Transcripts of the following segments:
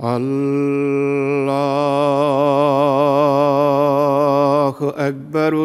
الله أكبر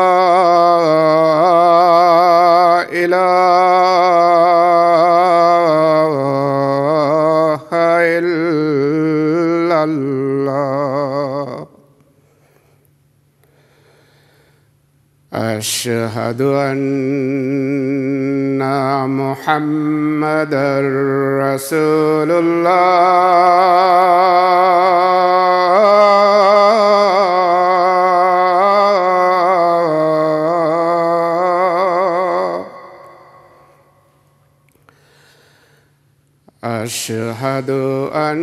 أشهد ان محمدا رسول الله اشهد ان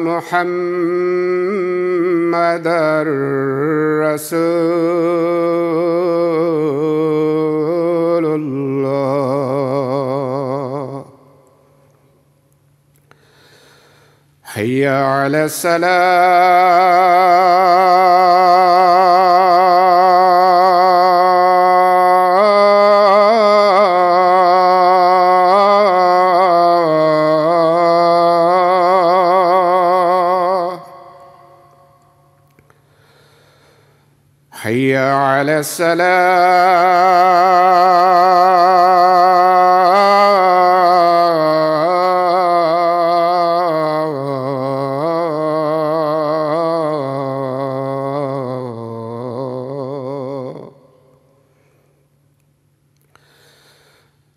محمدا محمد رسول الله حي على السلام على السلام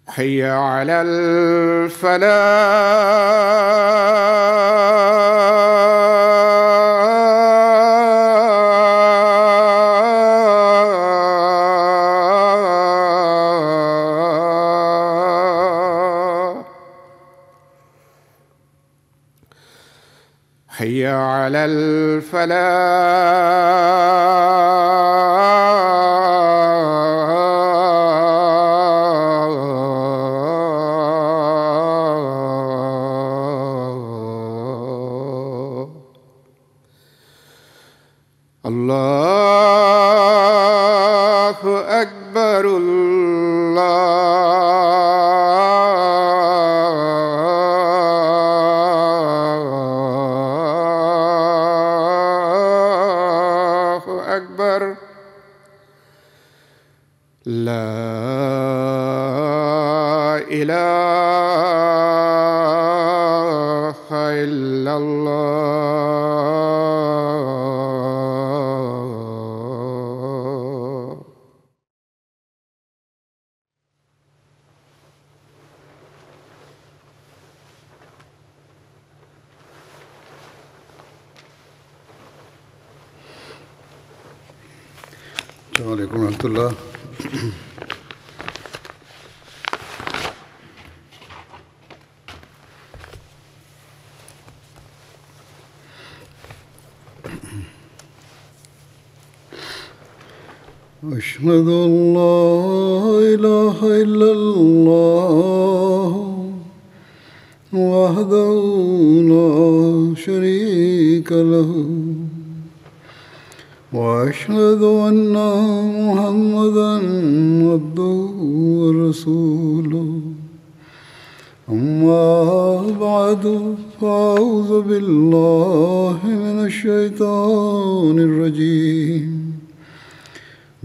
حي على الفلاح على الفلاح الله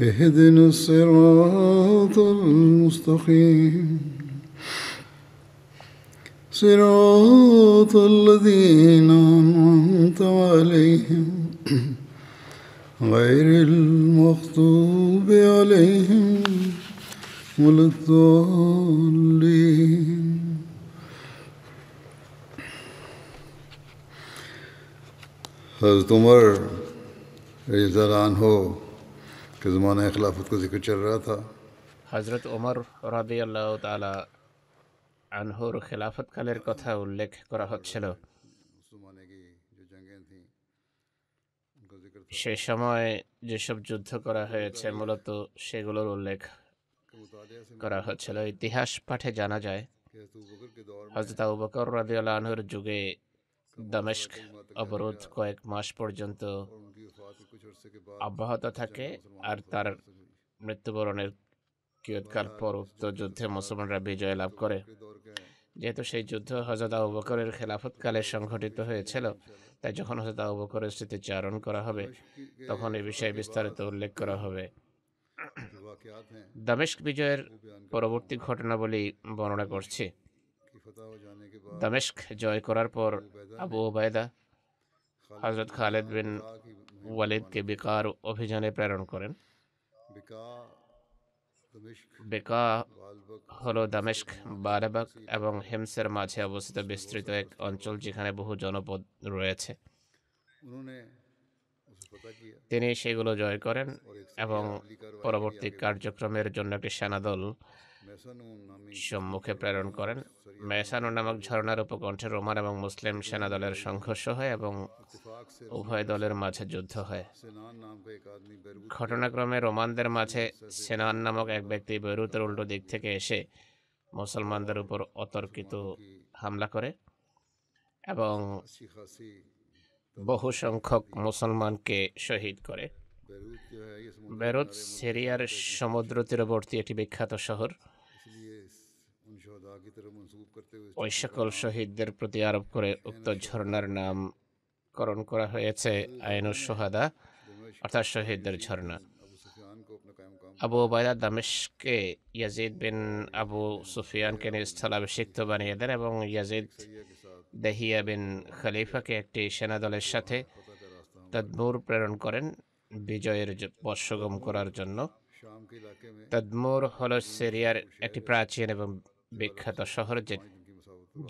اهدنا الصراط المستقيم صراط الذين أنعمت عليهم غير المغضوب عليهم ولا الضالين حضرت عمر رضان ہو کہ زمانہ خلافت کا ذکر হজরত ওমর রাদি আল্লাহ তালা আনহুর কথা উল্লেখ করা হচ্ছিল সে সময় যেসব যুদ্ধ করা হয়েছে মূলত সেগুলোর উল্লেখ করা হচ্ছিল ইতিহাস পাঠে জানা যায় হজরত আবু বকর রাদি আল্লাহ আনহুর যুগে দামেস্ক অবরোধ কয়েক মাস পর্যন্ত অব্যাহত থাকে আর তার মৃত্যুবরণের কিয়ৎকাল পর উক্ত যুদ্ধে মুসলমানরা বিজয় লাভ করে যেহেতু সেই যুদ্ধ হজরত আবু বকরের খেলাফতকালে সংঘটিত হয়েছিল তাই যখন হজরত আবু বকরের স্মৃতিচারণ করা হবে হ্যাঁ। তখন এ বিষয়ে বিস্তারিত উল্লেখ করা হবে দামেস্ক বিজয়ের পরবর্তী ঘটনাবলী বর্ণনা করছি দামেস্ক জয় করার পর আবু ওবায়দা হজরত খালেদ বিন ওয়ালিদকে বেকার অভিযানে প্রেরণ করেন বেকা হলো দামেস্ক বারাবাক এবং হেমসের মাঝে অবস্থিত বিস্তৃত এক অঞ্চল যেখানে বহু জনপদ রয়েছে তিনি সেগুলো জয় করেন এবং পরবর্তী কার্যক্রমের জন্য একটি সেনাদল সম্মুখে প্রেরণ করেন মেসানো নামক ঝর্ণার উপকণ্ঠে রোমান এবং মুসলিম সেনা দলের সংঘর্ষ হয় এবং উভয় দলের মাঝে যুদ্ধ হয় ঘটনাক্রমে রোমানদের মাঝে সেনান নামক এক ব্যক্তি বৈরুতের উল্টো দিক থেকে এসে মুসলমানদের উপর অতর্কিত হামলা করে এবং বহু সংখ্যক মুসলমানকে শহীদ করে বেরুত সিরিয়ার সমুদ্র তীরবর্তী একটি বিখ্যাত শহর ওই সকল শহীদদের প্রতি আরোপ করে উক্ত ঝর্ণার নামকরণ করা হয়েছে আইনুস সোহাদা অর্থাৎ শহীদদের ঝর্ণা আবু ওবায়দা দামেশকে ইয়াজিদ বিন আবু সুফিয়ানকে নিজ স্থলাভিষিক্ত বানিয়ে দেন এবং ইয়াজিদ দেহিয়া বিন খলিফাকে একটি সেনাদলের সাথে তদমুর প্রেরণ করেন বিজয়ের বর্ষগম করার জন্য তদমুর হল সিরিয়ার একটি প্রাচীন এবং বিখ্যাত শহর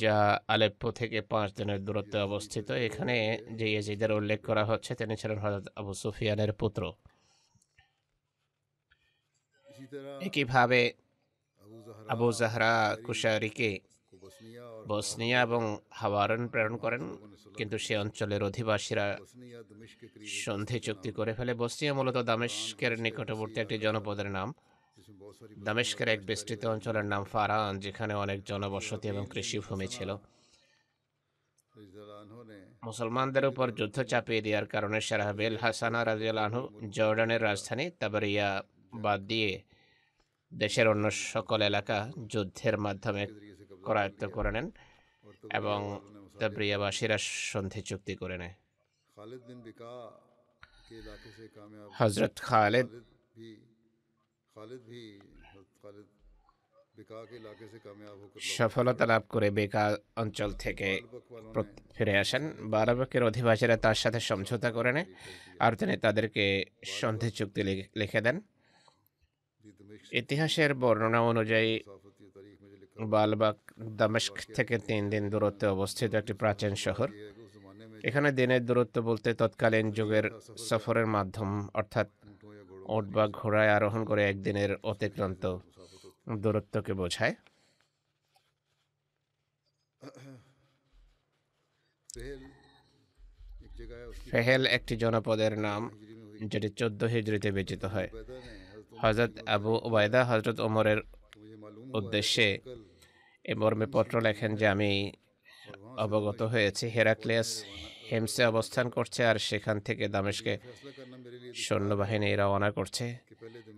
যা আলেপ্পো থেকে পাঁচ দিনের দূরত্বে অবস্থিত এখানে যে ইয়াজিদের উল্লেখ করা হচ্ছে তিনি ছিলেন হজরত আবু সুফিয়ানের পুত্র একইভাবে আবু জাহরা কুশারিকে বসনিয়া এবং হাওয়ারন প্রেরণ করেন কিন্তু সে অঞ্চলের অধিবাসীরা সন্ধি চুক্তি করে ফেলে বসনিয়া মূলত দামেশকের নিকটবর্তী একটি জনপদের নাম দামেশকের এক বিস্তৃত অঞ্চলের নাম ফারান যেখানে অনেক জনবসতি এবং কৃষিভূমি ছিল মুসলমানদের উপর যুদ্ধ চাপিয়ে দেওয়ার কারণে শাহবেল হাসানা রাজিয়াল আনহু জর্ডানের রাজধানী তাবারিয়া বাদ দিয়ে দেশের অন্য সকল এলাকা যুদ্ধের মাধ্যমে করায়ত্ত করে নেন এবং তাবরিয়াবাসীরা সন্ধি চুক্তি করে নেয় হজরত খালেদ সফলতা লাভ করে বেকা অঞ্চল থেকে ফিরে আসেন বারাবাকের অধিবাসীরা তার সাথে সমঝোতা করে নেয় আর তিনি তাদেরকে সন্ধি চুক্তি লিখে দেন ইতিহাসের বর্ণনা অনুযায়ী বালবাক দামেস্ক থেকে তিন দিন দূরত্বে অবস্থিত একটি প্রাচীন শহর এখানে দিনের দূরত্ব বলতে তৎকালীন যুগের সফরের মাধ্যম অর্থাৎ ওট বা ঘোড়ায় আরোহণ করে একদিনের অতিক্রান্ত দূরত্বকে বোঝায় ফেহেল একটি জনপদের নাম যেটি চোদ্দ হিজড়িতে বেচিত হয় হজরত আবু ওবায়দা হজরত ওমরের উদ্দেশ্যে এ মর্মে পত্র লেখেন যে আমি অবগত হয়েছি হেরাক্লিয়াস হেমসে অবস্থান করছে আর সেখান থেকে দামেশকে সৈন্যবাহিনী রওনা করছে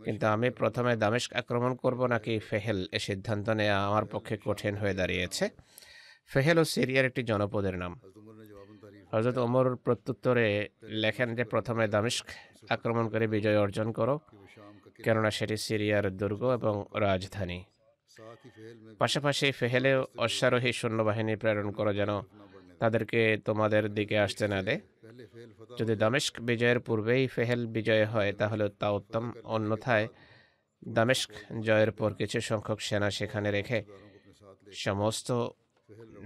কিন্তু আমি প্রথমে দামেশক আক্রমণ করব নাকি ফেহেল এ সিদ্ধান্ত নেওয়া আমার পক্ষে কঠিন হয়ে দাঁড়িয়েছে ফেহেল ও সিরিয়ার একটি জনপদের নাম হজরত ওমর প্রত্যুত্তরে লেখেন যে প্রথমে দামেশক আক্রমণ করে বিজয় অর্জন করো কেননা সেটি সিরিয়ার দুর্গ এবং রাজধানী পাশাপাশি ফেহেলে অশ্বারোহী সৈন্যবাহিনী প্রেরণ করো যেন তাদেরকে তোমাদের দিকে আসতে না দেয় যদি দামেস্ক বিজয়ের পূর্বেই ফেহেল বিজয় হয় তাহলে তা উত্তম অন্যথায় দামেস্ক জয়ের পর কিছু সংখ্যক সেনা সেখানে রেখে সমস্ত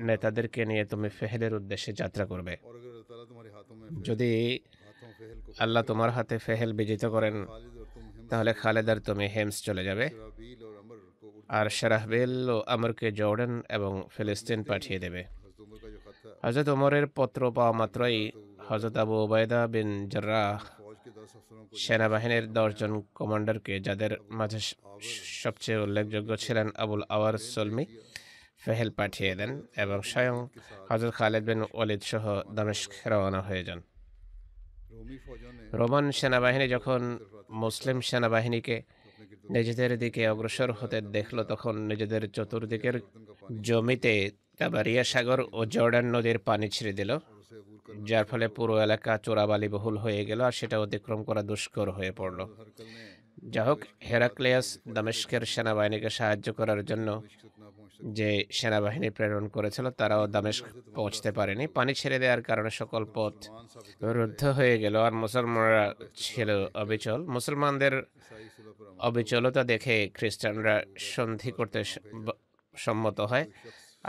নেতাদেরকে নিয়ে তুমি ফেহেলের উদ্দেশ্যে যাত্রা করবে যদি আল্লাহ তোমার হাতে ফেহেল বিজিত করেন তাহলে খালেদার তুমি হেমস চলে যাবে আর সেরাহবেল ও আমরকে জর্ডান এবং ফিলিস্তিন পাঠিয়ে দেবে হজরত ওমরের পত্র পাওয়া মাত্রই হজরত আবু ওবায়দা বিন জর্রা সেনাবাহিনীর দশজন কমান্ডারকে যাদের মাঝে সবচেয়ে উল্লেখযোগ্য ছিলেন আবুল আওয়ার সলমি ফেহেল পাঠিয়ে দেন এবং স্বয়ং হজরত খালেদ বিন ওলিদ সহ দামেস্ক রওনা হয়ে যান রোমান সেনাবাহিনী যখন মুসলিম সেনাবাহিনীকে নিজেদের দিকে অগ্রসর হতে দেখল তখন নিজেদের চতুর্দিকের জমিতে রিয়া সাগর ও জর্ডান নদীর পানি ছেড়ে দিল যার ফলে পুরো এলাকা চোরাবালি বহুল হয়ে গেল আর সেটা অতিক্রম করা দুষ্কর হয়ে পড়ল যাই হোক হেরাক্লিয়াস দামেস্কের সেনাবাহিনীকে সাহায্য করার জন্য যে সেনাবাহিনী প্রেরণ করেছিল তারাও দামেস্ক পৌঁছতে পারেনি পানি ছেড়ে দেওয়ার কারণে সকল পথ রুদ্ধ হয়ে গেল আর মুসলমানরা ছিল অবিচল মুসলমানদের অবিচলতা দেখে খ্রিস্টানরা সন্ধি করতে সম্মত হয়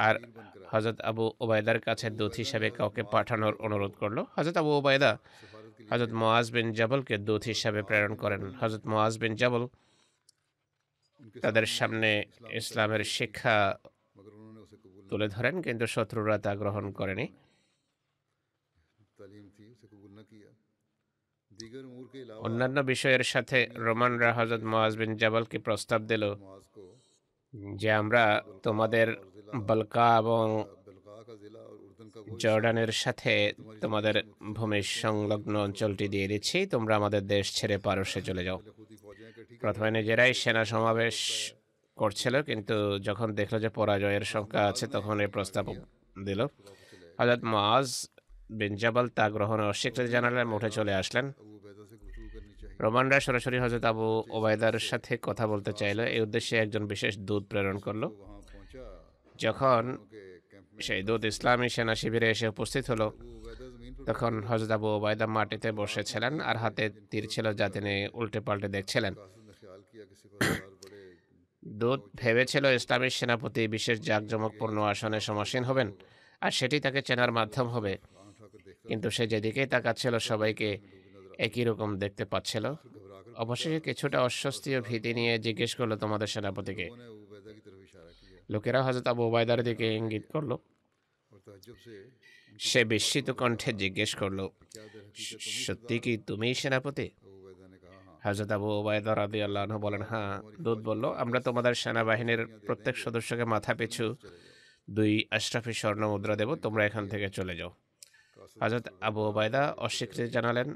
আর হজরত আবু ওবায়দার কাছে দূত হিসাবে কাউকে পাঠানোর অনুরোধ করলো হজরত আবু ওবায়দা হজরত মোয়াজ বিন জবলকে দূত হিসাবে প্রেরণ করেন হজরত মোয়াজ বিন জবল তাদের সামনে ইসলামের শিক্ষা তুলে ধরেন কিন্তু শত্রুরা তা গ্রহণ করেনি অন্যান্য বিষয়ের সাথে রোমানরা হজরত মোয়াজ বিন জবলকে প্রস্তাব দিল যে আমরা তোমাদের বলকা এবং জর্ডানের সাথে তোমাদের ভূমি সংলগ্ন অঞ্চলটি দিয়ে দিচ্ছি তোমরা আমাদের দেশ ছেড়ে পারস্যে চলে যাও প্রথমে নিজেরাই সেনা সমাবেশ করছিল কিন্তু যখন দেখলো যে পরাজয়ের সংখ্যা আছে তখন এই প্রস্তাব দিল হজরত মাজ বিন জাবাল তা গ্রহণে অস্বীকৃতি জানালেন মুঠে চলে আসলেন রোমানরা সরাসরি হজরত আবু ওবায়দার সাথে কথা বলতে চাইল এই উদ্দেশ্যে একজন বিশেষ দূত প্রেরণ করলো যখন সেই দূত ইসলামী সেনা শিবিরে এসে উপস্থিত হলো তখন হজরত আবু ওবায়দা মাটিতে বসেছিলেন আর হাতে তীর ছিল যা তিনি উল্টে পাল্টে দেখছিলেন দূত ভেবেছিল ইসলামী সেনাপতি বিশেষ জাঁকজমকপূর্ণ আসনে সমাসীন হবেন আর সেটি তাকে চেনার মাধ্যম হবে আচ্ছা, কিন্তু সে যেদিকেই তাকাচ্ছিল সবাইকে একই রকম দেখতে পাচ্ছিল অবশেষে কিছুটা অস্বস্তি ও ভীতি নিয়ে জিজ্ঞেস করলো তোমাদের সেনাপতিকে লোকেরা হজরত আবু ওবায়দার দিকে ইঙ্গিত করলো সে বিস্মিত কণ্ঠে জিজ্ঞেস করলো সত্যি কি তুমি সেনাপতি হজরত আবু ওবায়দা রাদি আল্লাহ বলেন হ্যাঁ দুধ বলল আমরা তোমাদের সেনাবাহিনীর প্রত্যেক সদস্যকে মাথা পিছু দুই আশরাফি স্বর্ণ মুদ্রা দেব তোমরা এখান থেকে চলে যাও হজরত আবু ওবায়দা অস্বীকৃতি জানালেন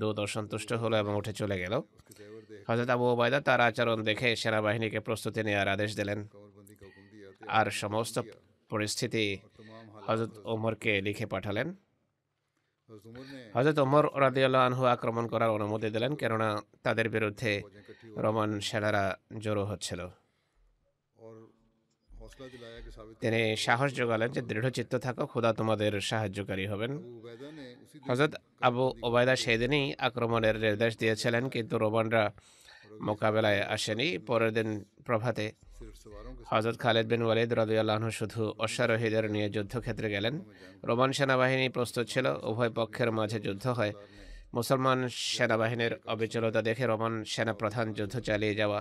দুধ অসন্তুষ্ট হলো এবং উঠে চলে গেল হজরত আবু ওবায়দা তার আচরণ দেখে সেনাবাহিনীকে প্রস্তুতি নেওয়ার আদেশ দিলেন আর সমস্ত পরিস্থিতি হজরত ওমরকে লিখে পাঠালেন হজরত ওমর রাদিয়াল্লাহ আনহু আক্রমণ করার অনুমতি দিলেন কেননা তাদের বিরুদ্ধে রোমান সেনারা জড়ো হচ্ছিল তিনি সাহস যোগালেন যে দৃঢ়চিত্ত থাকো খোদা তোমাদের সাহায্যকারী হবেন হজরত আবু ওবায়দা সেদিনই আক্রমণের নির্দেশ দিয়েছিলেন কিন্তু রোমানরা মোকাবেলায় আসেনি পরের দিন প্রভাতে হজরত খালেদ বিন ওয়ালিদ রাদিয়াল্লাহ শুধু অশ্বারোহীদের নিয়ে যুদ্ধক্ষেত্রে গেলেন রোমান সেনাবাহিনী প্রস্তুত ছিল উভয় পক্ষের মাঝে যুদ্ধ হয় মুসলমান সেনাবাহিনীর অবিচলতা দেখে রোমান সেনাপ্রধান যুদ্ধ চালিয়ে যাওয়া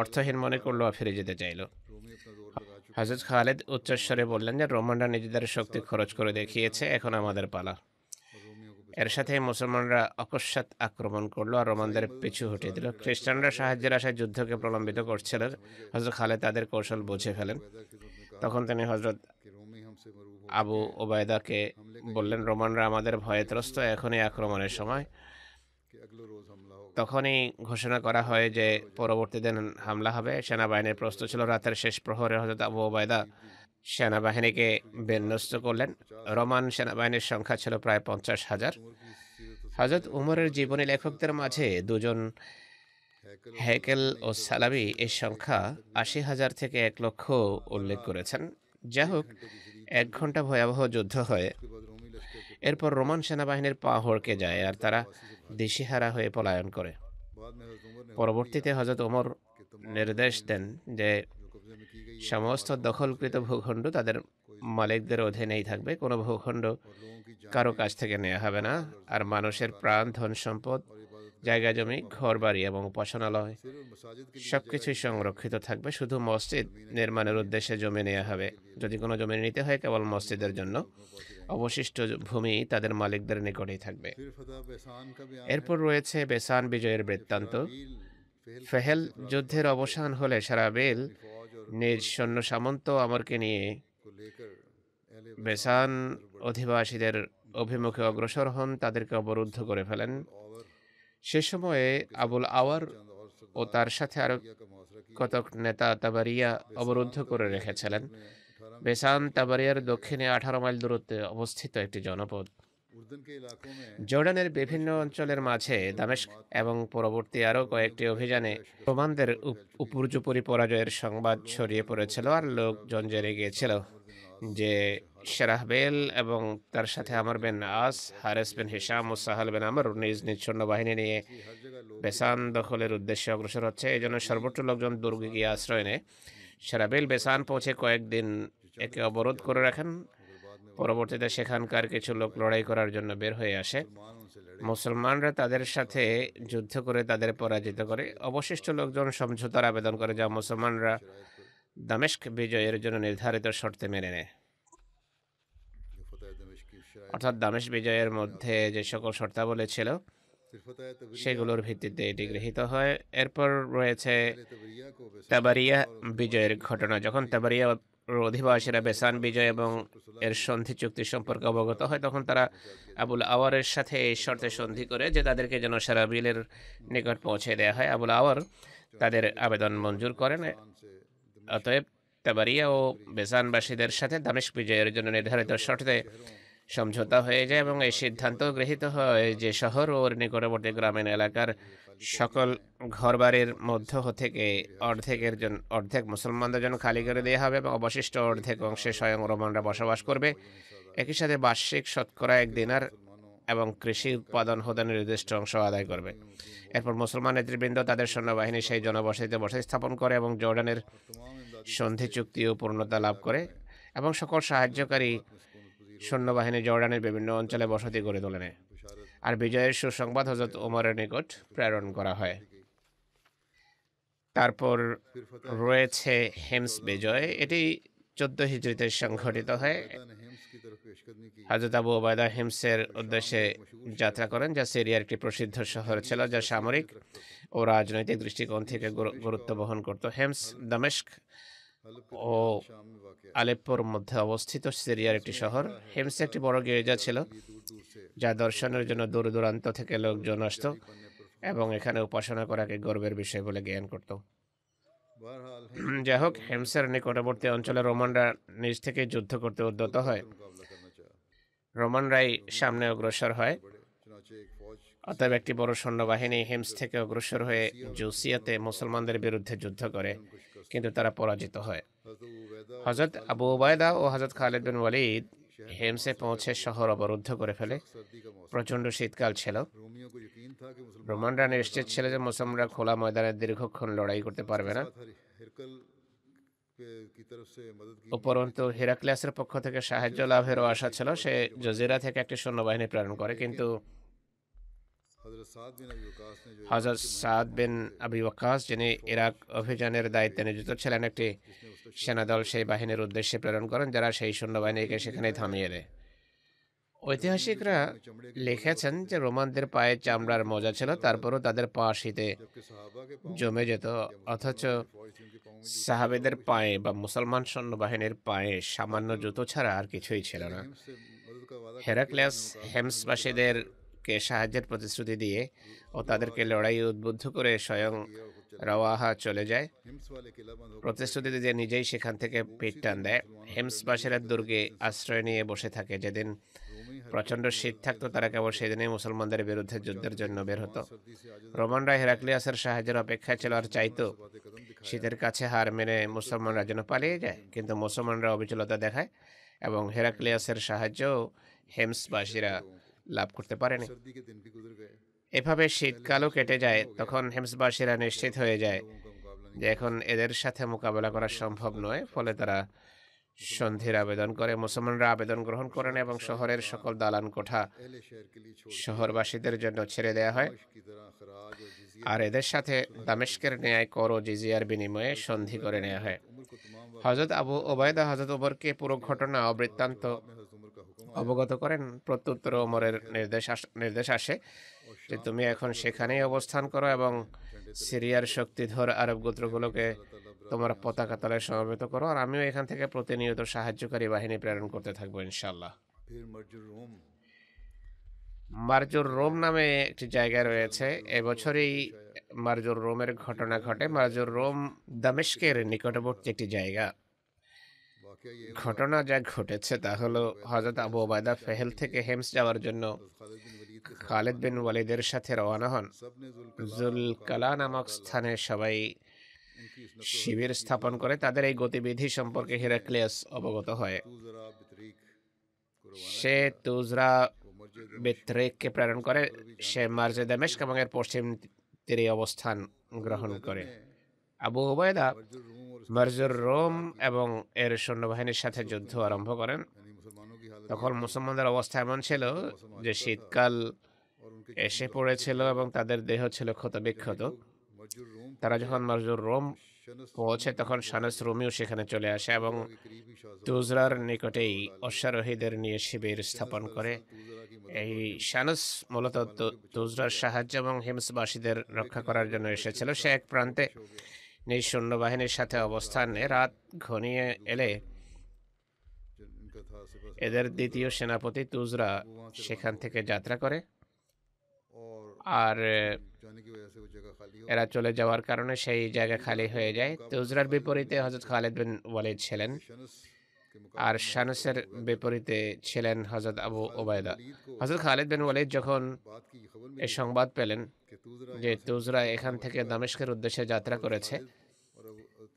অর্থহীন মনে করলো ফিরে যেতে চাইল হজরত খালেদ উচ্চস্বরে বললেন যে রোমানরা নিজেদের শক্তি খরচ করে দেখিয়েছে এখন আমাদের পালা এর সাথে মুসলমানরা অকস্মাৎ আক্রমণ করলো আর রোমানদের পিছু হটিয়ে দিল খ্রিস্টানরা সাহায্যের আশায় যুদ্ধকে প্রলম্বিত করছিল হজরত খালে তাদের কৌশল বুঝে ফেলেন তখন তিনি হজরত আবু ওবায়দাকে বললেন রোমানরা আমাদের ভয়ে ত্রস্ত এখনই আক্রমণের সময় তখনই ঘোষণা করা হয় যে পরবর্তী দিন হামলা হবে সেনাবাহিনীর প্রস্তুত ছিল রাতের শেষ প্রহরে হজরত আবু ওবায়দা সেনাবাহিনীকে বিন্যস্ত করলেন রোমান সেনাবাহিনীর সংখ্যা ছিল প্রায় পঞ্চাশ হাজার হজরত উমরের জীবনী লেখকদের মাঝে দুজন হেকেল ও সালাবি এর সংখ্যা আশি হাজার থেকে এক লক্ষ উল্লেখ করেছেন যাই হোক এক ঘন্টা ভয়াবহ যুদ্ধ হয় এরপর রোমান সেনাবাহিনীর পা হড়কে যায় আর তারা দিশেহারা হয়ে পলায়ন করে পরবর্তীতে হজরত ওমর নির্দেশ দেন যে সমস্ত দখলকৃত ভূখণ্ড তাদের মালিকদের অধীনেই থাকবে কোনো ভূখণ্ড কারো কাছ থেকে নেওয়া হবে না আর মানুষের প্রাণ ধন সম্পদ জায়গা জমি ঘর বাড়ি এবং উপাসনালয় সব কিছুই সংরক্ষিত থাকবে শুধু মসজিদ নির্মাণের উদ্দেশ্যে জমি নেওয়া হবে যদি কোনো জমি নিতে হয় কেবল মসজিদের জন্য অবশিষ্ট ভূমি তাদের মালিকদের নিকটেই থাকবে এরপর রয়েছে বেসান বিজয়ের বৃত্তান্ত ফেহেল যুদ্ধের অবসান হলে সারা বেল নিজ সৈন্য সামন্ত আমারকে নিয়ে বেসান অধিবাসীদের অভিমুখে অগ্রসর হন তাদেরকে অবরুদ্ধ করে ফেলেন সে সময়ে আবুল আওয়ার ও তার সাথে আরও কতক নেতা তাবারিয়া অবরুদ্ধ করে রেখেছিলেন বেসান তাবারিয়ার দক্ষিণে আঠারো মাইল দূরত্বে অবস্থিত একটি জনপদ জর্ডানের বিভিন্ন অঞ্চলের মাঝে দামেস্ক এবং পরবর্তী আরও কয়েকটি অভিযানে রোমানদের উপর্যুপরি পরাজয়ের সংবাদ ছড়িয়ে পড়েছিল আর লোকজন জেরে গিয়েছিল যে সেরাহবেল এবং তার সাথে Amr bin As Haris bin Hisham ও সাহাল বেন আমর নিজ নিজ বাহিনী নিয়ে বেসান দখলের উদ্দেশ্যে অগ্রসর হচ্ছে এই জন্য সর্বোচ্চ লোকজন দুর্গে গিয়ে আশ্রয় নেয় সেরাবেল বেসান পৌঁছে কয়েকদিন একে অবরোধ করে রাখেন পরবর্তীতে সেখানকার কিছু লোক লড়াই করার জন্য বের হয়ে আসে মুসলমানরা তাদের সাথে যুদ্ধ করে তাদের পরাজিত করে অবশিষ্ট লোকজন সমঝোতার আবেদন করে যা মুসলমানরা দামেস্ক বিজয়ের জন্য নির্ধারিত শর্তে মেনে নেয় অর্থাৎ দামেশ বিজয়ের মধ্যে যে সকল শর্তাবলী ছিল সেগুলোর ভিত্তিতে এটি গৃহীত হয় এরপর রয়েছে তাবারিয়া বিজয়ের ঘটনা যখন তাবারিয়া অধিবাসীরা বেসান বিজয় এবং এর সন্ধি চুক্তি সম্পর্কে অবগত হয় তখন তারা আবুল আওয়ারের সাথে এই শর্তে সন্ধি করে যে তাদেরকে যেন সারা বিলের নিকট পৌঁছে দেওয়া হয় আবুল আওয়ার তাদের আবেদন মঞ্জুর করেন অতএব তাবারিয়া ও বেসানবাসীদের সাথে দামেশ বিজয়ের জন্য নির্ধারিত শর্তে সমঝোতা হয়ে যায় এবং এই সিদ্ধান্ত গৃহীত হয় যে শহর ও নিকটবর্তী গ্রামীণ এলাকার সকল ঘরবাড়ির মধ্য থেকে অর্ধেকের জন্য অর্ধেক মুসলমানদের জন্য খালি করে দেওয়া হবে এবং অবশিষ্ট অর্ধেক অংশে স্বয়ং রোমানরা বসবাস করবে একই সাথে বার্ষিক শতকরা এক দিনার এবং কৃষি উৎপাদন হতে নির্দিষ্ট অংশ আদায় করবে এরপর মুসলমান নেতৃবৃন্দ তাদের সৈন্যবাহিনী সেই জনবসতিতে বসতি স্থাপন করে এবং জর্ডানের সন্ধি চুক্তিও পূর্ণতা লাভ করে এবং সকল সাহায্যকারী সৈন্যবাহিনী জর্ডানের বিভিন্ন অঞ্চলে বসতি গড়ে তোলে নেয় আর বিজয়ের সুসংবাদ হজরত ওমরের নিকট প্রেরণ করা হয় তারপর রয়েছে হেমস বিজয় এটি চোদ্দ হিজড়িতে সংঘটিত হয় হাজরত আবু ওবায়দা হেমসের উদ্দেশ্যে যাত্রা করেন যা সিরিয়ার একটি প্রসিদ্ধ শহর ছিল যা সামরিক ও রাজনৈতিক দৃষ্টিকোণ থেকে গুরুত্ব বহন করত হেমস দামেস্ক ও আলেপ্পোর মধ্যে অবস্থিত সিরিয়ার একটি শহর হেমসে একটি বড় গির্জা ছিল যা দর্শনের জন্য দূর দূরান্ত থেকে লোকজন আসত এবং এখানে উপাসনা করাকে গর্বের বিষয় বলে জ্ঞান করত যাই হোক হেমসের নিকটবর্তী অঞ্চলে রোমানরা নিজ থেকে যুদ্ধ করতে উদ্যত হয় রোমানরাই সামনে অগ্রসর হয় অতএব একটি বড় সৈন্যবাহিনী হেমস থেকে অগ্রসর হয়ে জোসিয়াতে মুসলমানদের বিরুদ্ধে যুদ্ধ করে কিন্তু তারা পরাজিত হয় হজরত আবু ওবায়দা ও হজরত খালেদ বিন ওয়ালিদ হেমসে পৌঁছে শহর অবরুদ্ধ করে ফেলে প্রচণ্ড শীতকাল ছিল রোমানরা নিশ্চিত ছিল যে মুসলমানরা খোলা ময়দানে দীর্ঘক্ষণ লড়াই করতে পারবে না উপরন্তু হেরাক্লাসের পক্ষ থেকে সাহায্য লাভেরও আশা ছিল সে জজিরা থেকে একটি সৈন্যবাহিনী প্রেরণ করে কিন্তু হজরত সাদ বিন আবি ওয়াকাস যিনি ইরাক অভিযানের দায়িত্বে নিযুক্ত ছিলেন একটি সেনাদল সেই বাহিনীর উদ্দেশ্যে প্রেরণ করেন যারা সেই সৈন্যবাহিনীকে সেখানে থামিয়ে দেয় ঐতিহাসিকরা লিখেছেন যে রোমানদের পায়ে চামড়ার মজা ছিল তারপরও তাদের পা শীতে জমে যেত অথচ সাহাবেদের পায়ে বা মুসলমান সৈন্যবাহিনীর পায়ে সামান্য জুতো ছাড়া আর কিছুই ছিল না হেরাক্লিয়াস হেমসবাসীদের কে সাহায্যের প্রতিশ্রুতি দিয়ে ও তাদেরকে লড়াই উদ্বুদ্ধ করে স্বয়ং রওয়াহা চলে যায় প্রতিশ্রুতি দিয়ে নিজেই সেখান থেকে পিঠ টান দেয় হেমসবাসীরা দুর্গে আশ্রয় নিয়ে বসে থাকে যেদিন প্রচণ্ড শীত থাকত তারা কেবল সেদিনই মুসলমানদের বিরুদ্ধে যুদ্ধের জন্য বের হতো রোমানরা হেরাক্লিয়াসের সাহায্যের অপেক্ষায় ছিল আর চাইতো শীতের কাছে হার মেনে মুসলমানরা যেন পালিয়ে যায় কিন্তু মুসলমানরা অবিচলতা দেখায় এবং হেরাক্লিয়াসের সাহায্যেও হেমসবাসীরা লাভ করতে পারেনি এভাবে শীতকালও কেটে যায় তখন হেমসবাসীরা নিশ্চিত হয়ে যায় যে এখন এদের সাথে মোকাবেলা করা সম্ভব নয় ফলে তারা সন্ধির আবেদন করে মুসলমানরা আবেদন গ্রহণ করেন এবং শহরের সকল দালান কোঠা শহরবাসীদের জন্য ছেড়ে দেয়া হয় আর এদের সাথে দামেস্কের ন্যায় কর ও জিজিয়ার বিনিময়ে সন্ধি করে নেওয়া হয় হজরত আবু ওবায়দা হজরত ওবরকে পুরো ঘটনা অবৃত্তান্ত অবগত করেন প্রত্যুত্তর ওমরের হ্যাঁ। নির্দেশ নির্দেশ আসে যে তুমি এখন সেখানেই অবস্থান করো এবং সিরিয়ার শক্তিধর আরব গোত্রগুলোকে তোমার পতাকা তলায় সমবেত করো আর আমিও এখান থেকে প্রতিনিয়ত সাহায্যকারী বাহিনী প্রেরণ করতে থাকবো ইনশাল্লাহ মার্জুর রোম নামে একটি জায়গা রয়েছে এবছরই মার্জুর রোমের ঘটনা ঘটে মার্জুর রোম দামেস্কের নিকটবর্তী একটি জায়গা ইয়ে ঘটনা যা ঘটেছে তা হলো হজরত আবু ওবায়দা ফেহেল থেকে হেমস যাওয়ার জন্য খালেদ বিন ওয়ালিদের সাথে রওনা হন জুল কালা নামক স্থানে সবাই শিবির স্থাপন করে তাদের এই গতিবিধি সম্পর্কে হিরাক্লিয়াস অবগত হয় সে তুজরা বেত্রেককে প্রেরণ করে সে মার্জে দামেস্ক এবং এর পশ্চিম তীরে অবস্থান গ্রহণ করে আবু ওবায়দা মার্জুর রোম এবং এর সৈন্যবাহিনীর সাথে যুদ্ধ আরম্ভ করেন তখন মুসলমানদের অবস্থা এমন ছিল যে শীতকাল এসে পড়েছিল এবং তাদের দেহ ছিল ক্ষতবিক্ষত তারা যখন মার্জুর রোম পৌঁছে তখন সানস রোমিও সেখানে চলে আসে এবং তুজরার নিকটেই অশ্বারোহীদের নিয়ে শিবির স্থাপন করে এই সানস মূলত তুজরার সাহায্য এবং হিমসবাসীদের রক্ষা করার জন্য এসেছিল সে এক প্রান্তে নিজ সৈন্যবাহিনীর সাথে অবস্থানে রাত ঘনিয়ে এলে এদের দ্বিতীয় সেনাপতি তুজরা সেখান থেকে যাত্রা করে আর এরা চলে যাওয়ার কারণে সেই জায়গা খালি হয়ে যায় তুজরার বিপরীতে হজরত খালেদ বিন ওয়ালিদ ছিলেন আর শানসের বিপরীতে ছিলেন হজরত আবু ওবায়দা হজরত খালেদ বিন ওয়ালিদ যখন এ সংবাদ পেলেন যে তুজরা এখান থেকে দামেশকের উদ্দেশ্যে যাত্রা করেছে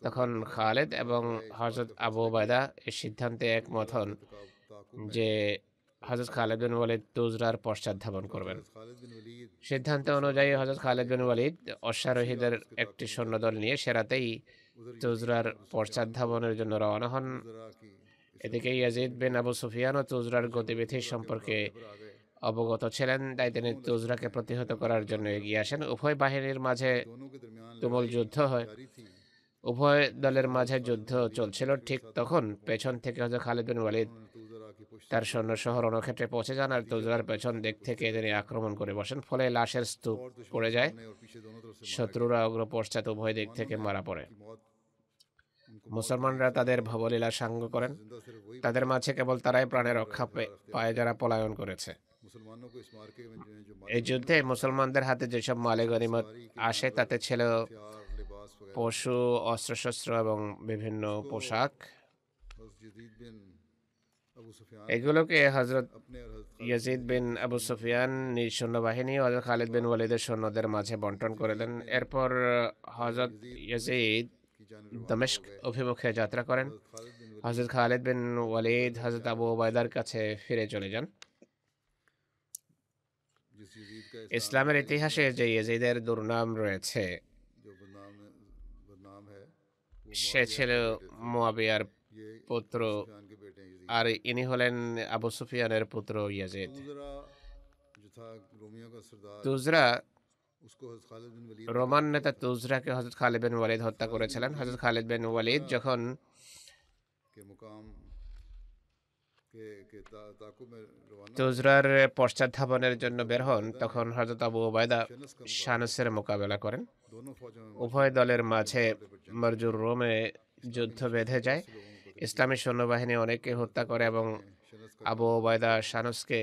তখন খালেদ এবং হজরত আবু বায়দা এই সিদ্ধান্তে একমত হন যে হজরত খালেদ বিন ওয়ালিদ তুজরার ধাবন করবেন সিদ্ধান্ত অনুযায়ী হজরত খালেদ বিন ওয়ালিদ অশ্বারোহীদের একটি সৈন্যদল নিয়ে সেরাতেই তুজরার ধাবনের জন্য রওনা হন এদিকে ইয়াজিদ বিন আবু সুফিয়ান ও তুজরার গতিবিধি সম্পর্কে অবগত ছিলেন তাই তিনি তুজরাকে প্রতিহত করার জন্য এগিয়ে আসেন উভয় বাহিনীর মাঝে তুমুল যুদ্ধ হয় উভয় দলের মাঝে যুদ্ধ চলছিল ঠিক তখন পেছন থেকে হজরত খালিদ বিন ওয়ালিদ তার সৈন্য শহর অনক্ষেত্রে পৌঁছে যান আর তুজরার পেছন দিক থেকে তিনি আক্রমণ করে বসেন ফলে লাশের স্তূপ পড়ে যায় শত্রুরা অগ্র পশ্চাৎ উভয় দিক থেকে মারা পড়ে মুসলমানরা তাদের ভবলীলা সাঙ্গ করেন তাদের মাঝে কেবল তারাই প্রাণে রক্ষা পায় যারা পলায়ন করেছে এই যুদ্ধে মুসলমানদের হাতে যেসব মালে গনিমত আসে তাতে ছিল পশু অস্ত্রশস্ত্র এবং বিভিন্ন পোশাক এগুলোকে হজরত ইয়াজিদ বিন আবু সুফিয়ান নিজ সৈন্যবাহিনী হজরত খালিদ বিন ওয়ালিদের সৈন্যদের মাঝে বন্টন করে দেন এরপর হজরত ইয়াজিদ দমেশক অভিমুখে যাত্রা করেন হজরত খালিদ বিন ওয়ালিদ হজরত আবু ওবায়দার কাছে ফিরে চলে যান ইসলামের ইতিহাসে যে ইয়াজিদের দুর্নাম রয়েছে সে ছিল মোয়াবিয়ার ইয়ে পুত্র আর ইনি হলেন আবু সুফিয়ানের পুত্র ইয়াজেদ তুজরা রোমান নেতা তুজরাকে হজরত খালিদ বিন ওয়ালিদ হত্যা করেছিলেন হজরত খালিদ বিন ওয়ালিদ যখন তুজরার পশ্চাৎধাবনের জন্য বের হন তখন হজরত আবু ওবায়দা শানসের মোকাবেলা করেন উভয় দলের মাঝে মরজুর রোমে যুদ্ধ বেঁধে যায় ইসলামী সৈন্যবাহিনী অনেককে হত্যা করে এবং আবু ওবায়দা শানসকে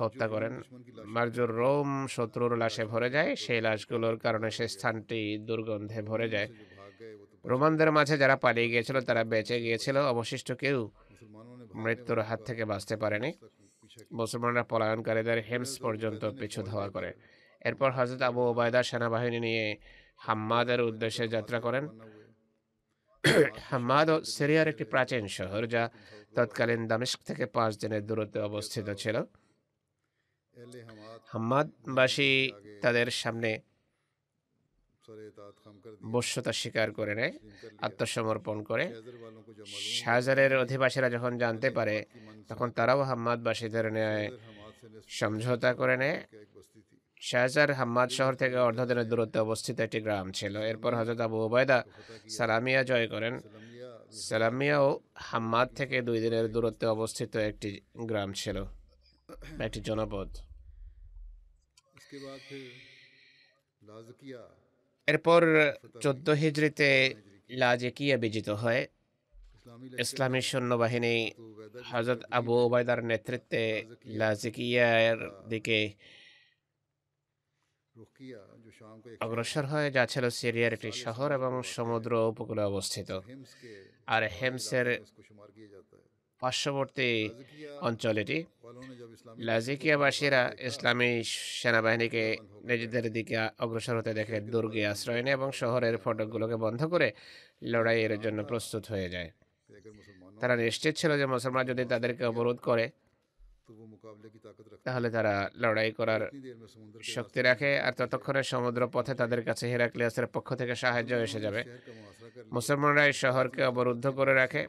হত্যা করেন মার্জুর রোম শত্রুর লাশে ভরে যায় সেই লাশগুলোর কারণে সে স্থানটি দুর্গন্ধে ভরে যায় রোমানদের মাঝে যারা পালিয়ে গিয়েছিল তারা বেঁচে গিয়েছিল অবশিষ্ট কেউ মৃত্যুর হাত থেকে বাঁচতে পারেনি মুসলমানরা পলায়নকারীদের হেমস পর্যন্ত পিছু ধাওয়া করে এরপর হজরত আবু ওবায়দা সেনাবাহিনী নিয়ে হাম্মাদের উদ্দেশ্যে যাত্রা করেন হাম্মাদ সিরিয়ার একটি প্রাচীন শহর যা তৎকালীন দামেশ থেকে পাঁচ দিনের দূরত্বে অবস্থিত ছিল হাম্মাদবাসী তাদের সামনে বস্যতা স্বীকার করে নেয় আত্মসমর্পণ করে শাহজারের অধিবাসীরা যখন জানতে পারে তখন তারাও হাম্মাদবাসীদের নেয় সমঝোতা করে নেয় শাহজার হাম্মাদ শহর থেকে অর্ধদিনের দূরত্বে অবস্থিত একটি গ্রাম ছিল এরপর হজরত আবু ওবায়দা সালামিয়া জয় করেন সালামিয়াও হাম্মাদ থেকে দুই দিনের দূরত্বে অবস্থিত একটি গ্রাম ছিল একটি জনপদ এরপর চোদ্দ হিজড়িতে লাজেকিয়া বিজিত হয় ইসলামী সৈন্যবাহিনী হজরত আবু ওবায়দার নেতৃত্বে লাজেকিয়ার দিকে অগ্রসর হয় যা ছিল সিরিয়ার একটি শহর এবং সমুদ্র উপকূলে অবস্থিত আর হেমসের পার্শ্ববর্তী অঞ্চলেটি লাজিকিয়াবাসীরা ইসলামী সেনাবাহিনীকে নিজেদের দিকে অগ্রসর হতে দেখে দুর্গে আশ্রয় নেয় এবং শহরের ফটকগুলোকে বন্ধ করে লড়াইয়ের জন্য প্রস্তুত হয়ে যায় তারা নিশ্চিত ছিল যে মুসলমান যদি তাদেরকে অবরোধ করে তাহলে তারা লড়াই করার শক্তি রাখে আর ততক্ষণে সমুদ্র পথে তাদের কাছে হেরাক্লিয়াসের পক্ষ থেকে সাহায্য এসে যাবে মুসলমানরা এই শহরকে অবরুদ্ধ করে রাখে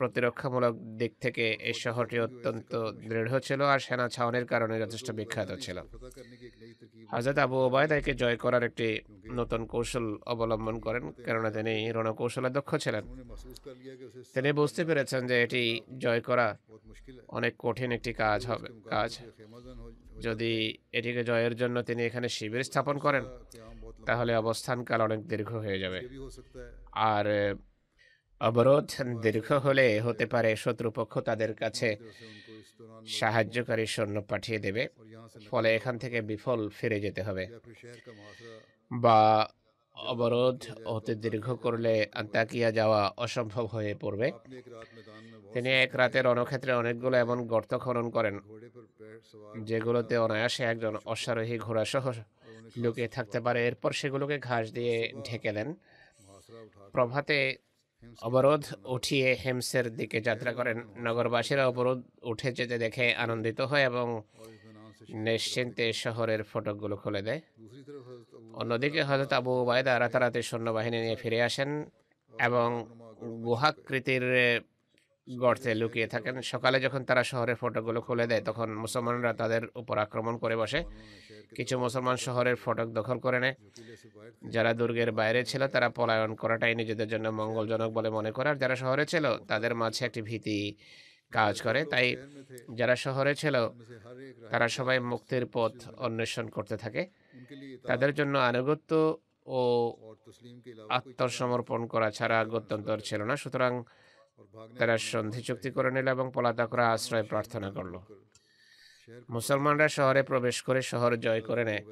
প্রতিরক্ষামূলক দিক থেকে এই শহরটি অত্যন্ত দৃঢ় ছিল আর সেনা ছাউনির কারণে যথেষ্ট বিখ্যাত ছিল হজরত আবু ওবায়দাকে জয় করার একটি নতুন কৌশল অবলম্বন করেন কেননা তিনি রণকৌশলে দক্ষ ছিলেন তিনি বুঝতে পেরেছেন যে এটি জয় করা অনেক কঠিন একটি কাজ হবে কাজ যদি এটিকে জয়ের জন্য তিনি এখানে শিবির স্থাপন করেন তাহলে অবস্থানকাল অনেক দীর্ঘ হয়ে যাবে আর অবরোধ দীর্ঘ হলে হতে পারে শত্রুপক্ষ তাদের কাছে সাহায্যকারী সৈন্য পাঠিয়ে দেবে ফলে এখান থেকে বিফল ফিরে যেতে হবে বা অবরোধ অতি দীর্ঘ করলে তাকিয়া যাওয়া অসম্ভব হয়ে পড়বে তিনি এক রাতের অনক্ষেত্রে অনেকগুলো এমন গর্ত খনন করেন যেগুলোতে অনায়াসে একজন অশ্বারোহী ঘোড়াসহ লুকিয়ে থাকতে পারে এরপর সেগুলোকে ঘাস দিয়ে ঢেকে দেন প্রভাতে অবরোধ উঠিয়ে হেমসের দিকে যাত্রা করেন নগরবাসীরা অবরোধ উঠে যেতে দেখে আনন্দিত হয় এবং নিশ্চিন্তে শহরের ফটকগুলো খুলে দেয় অন্যদিকে হজরত আবু ওবায়দা রাতারাতি সৈন্যবাহিনী নিয়ে ফিরে আসেন এবং গুহাকৃতির গর্তে লুকিয়ে থাকেন সকালে যখন তারা শহরের ফটকগুলো খুলে দেয় তখন মুসলমানরা তাদের উপর আক্রমণ করে বসে কিছু মুসলমান শহরের ফটক দখল করে নেয় যারা দুর্গের বাইরে ছিল তারা পলায়ন করাটাই নিজেদের জন্য মঙ্গলজনক বলে মনে করে আর যারা শহরে ছিল তাদের মাঝে একটি ভীতি কাজ করে তাই যারা শহরে ছিল তারা সবাই মুক্তির পথ অন্বেষণ করতে থাকে তাদের জন্য আনুগত্য ও আত্মসমর্পণ করা ছাড়া গত্যন্তর ছিল না সুতরাং তারা সন্ধি চুক্তি করে নিল এবং পলাতকরা আশ্রয় প্রার্থনা করল মুসলমানরা শহরে প্রবেশ করে শহর জয় করে নেয়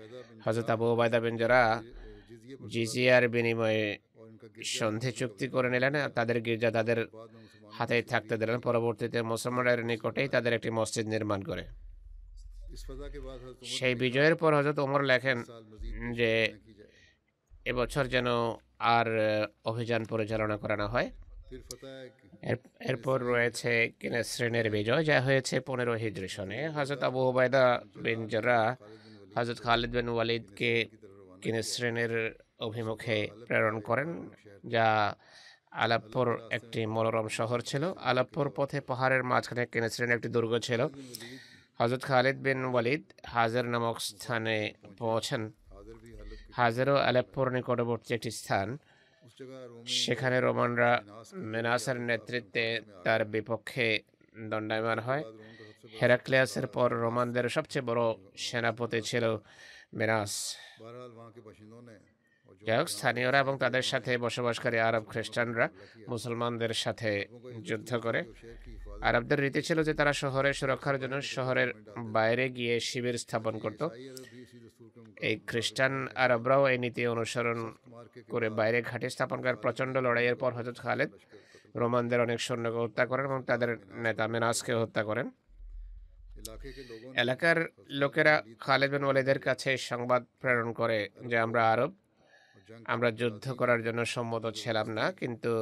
হজরত আবু ওবায়দা বিন জরা জিজিয়ার বিনিময়ে সন্ধি চুক্তি করে নিলেন তাদের গির্জা তাদের হাতে থাকতে দিলেন পরবর্তীতে মুসলমানের নিকটেই তাদের একটি মসজিদ নির্মাণ করে সেই বিজয়ের পর হজরত ওমর লেখেন যে এবছর যেন আর অভিযান পরিচালনা করানো হয় এরপর রয়েছে শ্রেণীর বিজয় যা হয়েছে পনেরো হিজরি সনে হজরত আবু ওবায়দা বিন জরা হজরত খালিদ বিন ওয়ালিদকে শ্রেণীর অভিমুখে প্রেরণ করেন যা আলাপপুর একটি মনোরম শহর ছিল আলাপপুর পথে পাহাড়ের মাঝখানে শ্রেণীর একটি দুর্গ ছিল হজরত খালিদ বিন ওয়ালিদ হাজার নামক স্থানে পৌঁছান হাজারও আলাপ্পুর নিকটবর্তী একটি স্থান সেখানে রোমানরা মেনাসের নেতৃত্বে তার বিপক্ষে দণ্ডায়মান হয় হেরাক্লিয়াসের পর রোমানদের সবচেয়ে বড় সেনাপতি ছিল মেনাস যাই হোক স্থানীয়রা এবং তাদের সাথে বসবাসকারী আরব খ্রিস্টানরা মুসলমানদের সাথে যুদ্ধ করে আরবদের রীতি ছিল যে তারা শহরের সুরক্ষার জন্য শহরের বাইরে গিয়ে শিবির স্থাপন করত এই খ্রিস্টান আরবরাও এই নীতি অনুসরণ করে বাইরে ঘাটে স্থাপন করার প্রচণ্ড লড়াইয়ের পর হজরত খালেদ রোমানদের অনেক সৈন্যকে হত্যা করেন এবং তাদের নেতা মেনাজকে হত্যা করেন এলাকার লোকেরা খালেদ বিন ওয়ালিদের কাছে সংবাদ প্রেরণ করে যে আমরা আরব আমরা যুদ্ধ করার জন্য সম্মত ছিলাম না কিন্তু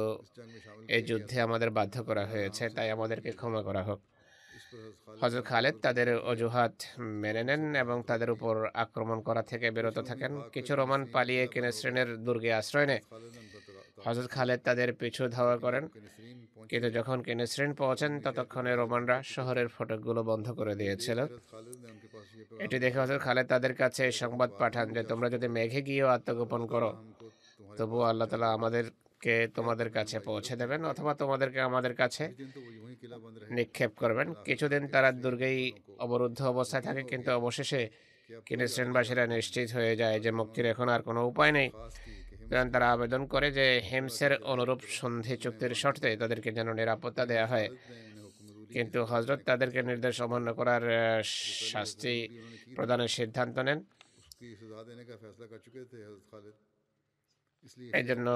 এই যুদ্ধে আমাদের বাধ্য করা হয়েছে তাই আমাদেরকে ক্ষমা করা হোক হজরত খালেদ তাদের অজুহাত মেনে নেন এবং তাদের উপর আক্রমণ করা থেকে বিরত থাকেন কিছু রোমান পালিয়ে কেনেসরিনের দুর্গে আশ্রয় নেয় হজরত খালেদ তাদের পিছু ধাওয়া করেন কিন্তু যখন কেনেসরিন পৌঁছেন ততক্ষণে রোমানরা শহরের ফটকগুলো বন্ধ করে দিয়েছিল এটি দেখে হজরত খালেদ তাদের কাছে সংবাদ পাঠান যে তোমরা যদি মেঘে গিয়েও আত্মগোপন করো তবুও আল্লাহ তালা আমাদের আমাদেরকে তোমাদের কাছে পৌঁছে দেবেন অথবা তোমাদেরকে আমাদের কাছে নিক্ষেপ করবেন কিছুদিন তারা দুর্গেই অবরুদ্ধ অবস্থায় থাকে কিন্তু অবশেষে কিনেস্টেনবাসীরা নিশ্চিত হয়ে যায় যে মুক্তির এখন আর কোনো উপায় নেই তারা আবেদন করে যে হেমসের অনুরূপ সন্ধি চুক্তির শর্তে তাদেরকে যেন নিরাপত্তা দেওয়া হয় কিন্তু হজরত তাদেরকে নির্দেশ অমান্য করার শাস্তি প্রদানের সিদ্ধান্ত নেন এজন্য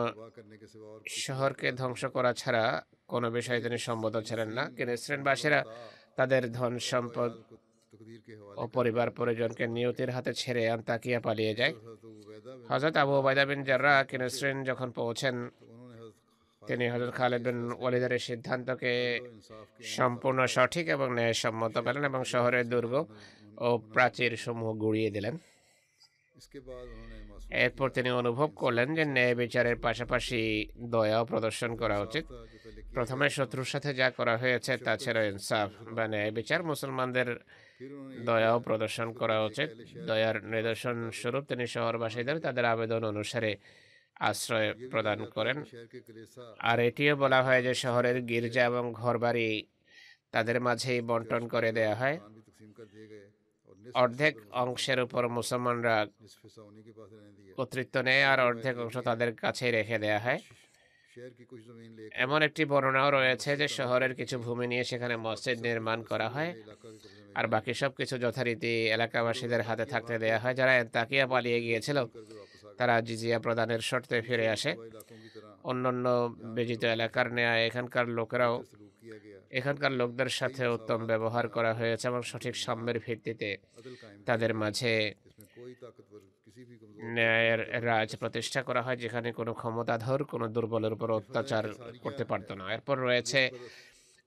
শহরকে ধ্বংস করা ছাড়া কোনো বিষয়ে তিনি সম্মত ছিলেন না কেনেস্ট্রেনবাসীরা তাদের ধন সম্পদ ও পরিবার পরিজনকে নিয়তির হাতে ছেড়ে আন্তাকিয়া পালিয়ে যায় হজরত আবু ওবায়দা বিন জাররা কেনেস্ট্রেন যখন পৌঁছেন তিনি হজরত খালেদ বিন ওয়ালিদের সিদ্ধান্তকে সম্পূর্ণ সঠিক এবং ন্যায়সম্মত পেলেন এবং শহরের দুর্গ ও প্রাচীর সমূহ গুড়িয়ে দিলেন এরপর তিনি অনুভব করলেন যে ন্যায় বিচারের পাশাপাশি দয়াও প্রদর্শন করা উচিত প্রথমে শত্রুর সাথে যা করা হয়েছে তা ছাড়া ইনসাফ বা ন্যায় বিচার মুসলমানদের দয়াও প্রদর্শন করা উচিত দয়ার নিদর্শন স্বরূপ তিনি শহরবাসীদের তাদের আবেদন অনুসারে আশ্রয় প্রদান করেন আর এটিও বলা হয় যে শহরের গির্জা এবং ঘরবাড়ি তাদের মাঝেই বন্টন করে দেয়া হয় অর্ধেক অংশের উপর মুসলমানরা কর্তৃত্ব নেয় আর অর্ধেক অংশ তাদের কাছে রেখে দেয়া হয় এমন একটি বর্ণনাও রয়েছে যে শহরের কিছু ভূমি নিয়ে সেখানে মসজিদ নির্মাণ করা হয় আর বাকি সব কিছু যথারীতি এলাকাবাসীদের হাতে থাকতে দেয়া হয় যারা তাকিয়া পালিয়ে গিয়েছিল তারা জিজিয়া প্রদানের শর্তে ফিরে আসে অন্যান্য বেজিত এলাকার নেয়া এখানকার লোকেরাও এখানকার লোকদের সাথে উত্তম ব্যবহার করা হয়েছে এবং সঠিক সাম্যের ভিত্তিতে তাদের মাঝে ন্যায়ের রাজ প্রতিষ্ঠা করা হয় যেখানে কোনো ক্ষমতাধর কোনো দুর্বলের উপর অত্যাচার করতে পারতো না এরপর রয়েছে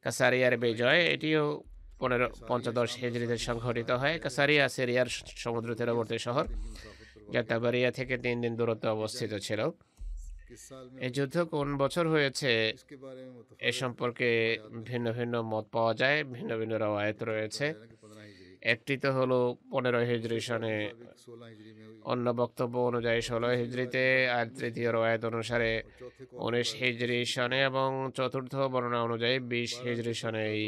কাসারিয়ার বিজয় এটিও পনেরো পঞ্চদশ হেজরিতে সংঘটিত হয় কাসারিয়া সিরিয়ার সমুদ্র তীরবর্তী শহর যা তাবারিয়া থেকে তিন দিন দূরত্ব অবস্থিত ছিল এই যুদ্ধ কোন বছর হয়েছে এ সম্পর্কে ভিন্ন ভিন্ন মত পাওয়া যায় ভিন্ন ভিন্ন রায়ত রয়েছে একটিতে হলো পনেরো হিজরি সনে অন্য বক্তব্য অনুযায়ী ষোলো হিজড়িতে আর তৃতীয় রয়েত অনুসারে উনিশ হিজরি সনে এবং চতুর্থ বর্ণনা অনুযায়ী বিশ হিজরি সনে এই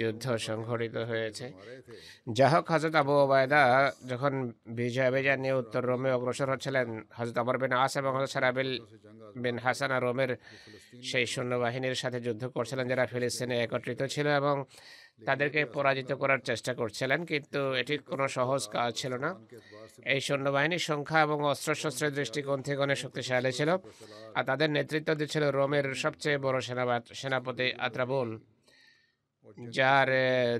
যুদ্ধ সংঘটিত হয়েছে যা হোক হজরত আবু ওবায়দা যখন বিজয় বিজয় নিয়ে উত্তর রোমে অগ্রসর হচ্ছিলেন হজরত আমর বিন আস এবং হজরত সারাবিল বিন হাসানা রোমের সেই সৈন্যবাহিনীর সাথে যুদ্ধ করছিলেন যারা ফিলিস্তিনে একত্রিত ছিল এবং তাদেরকে পরাজিত করার চেষ্টা করছিলেন কিন্তু এটি কোনো সহজ কাজ ছিল না এই সৈন্যবাহিনীর সংখ্যা এবং অস্ত্রশস্ত্রের দৃষ্টিকোণ থেকে অনেক শক্তিশালী ছিল আর তাদের নেতৃত্ব দিচ্ছিল রোমের সবচেয়ে বড় সেনা সেনাপতি আত্রাবুল যার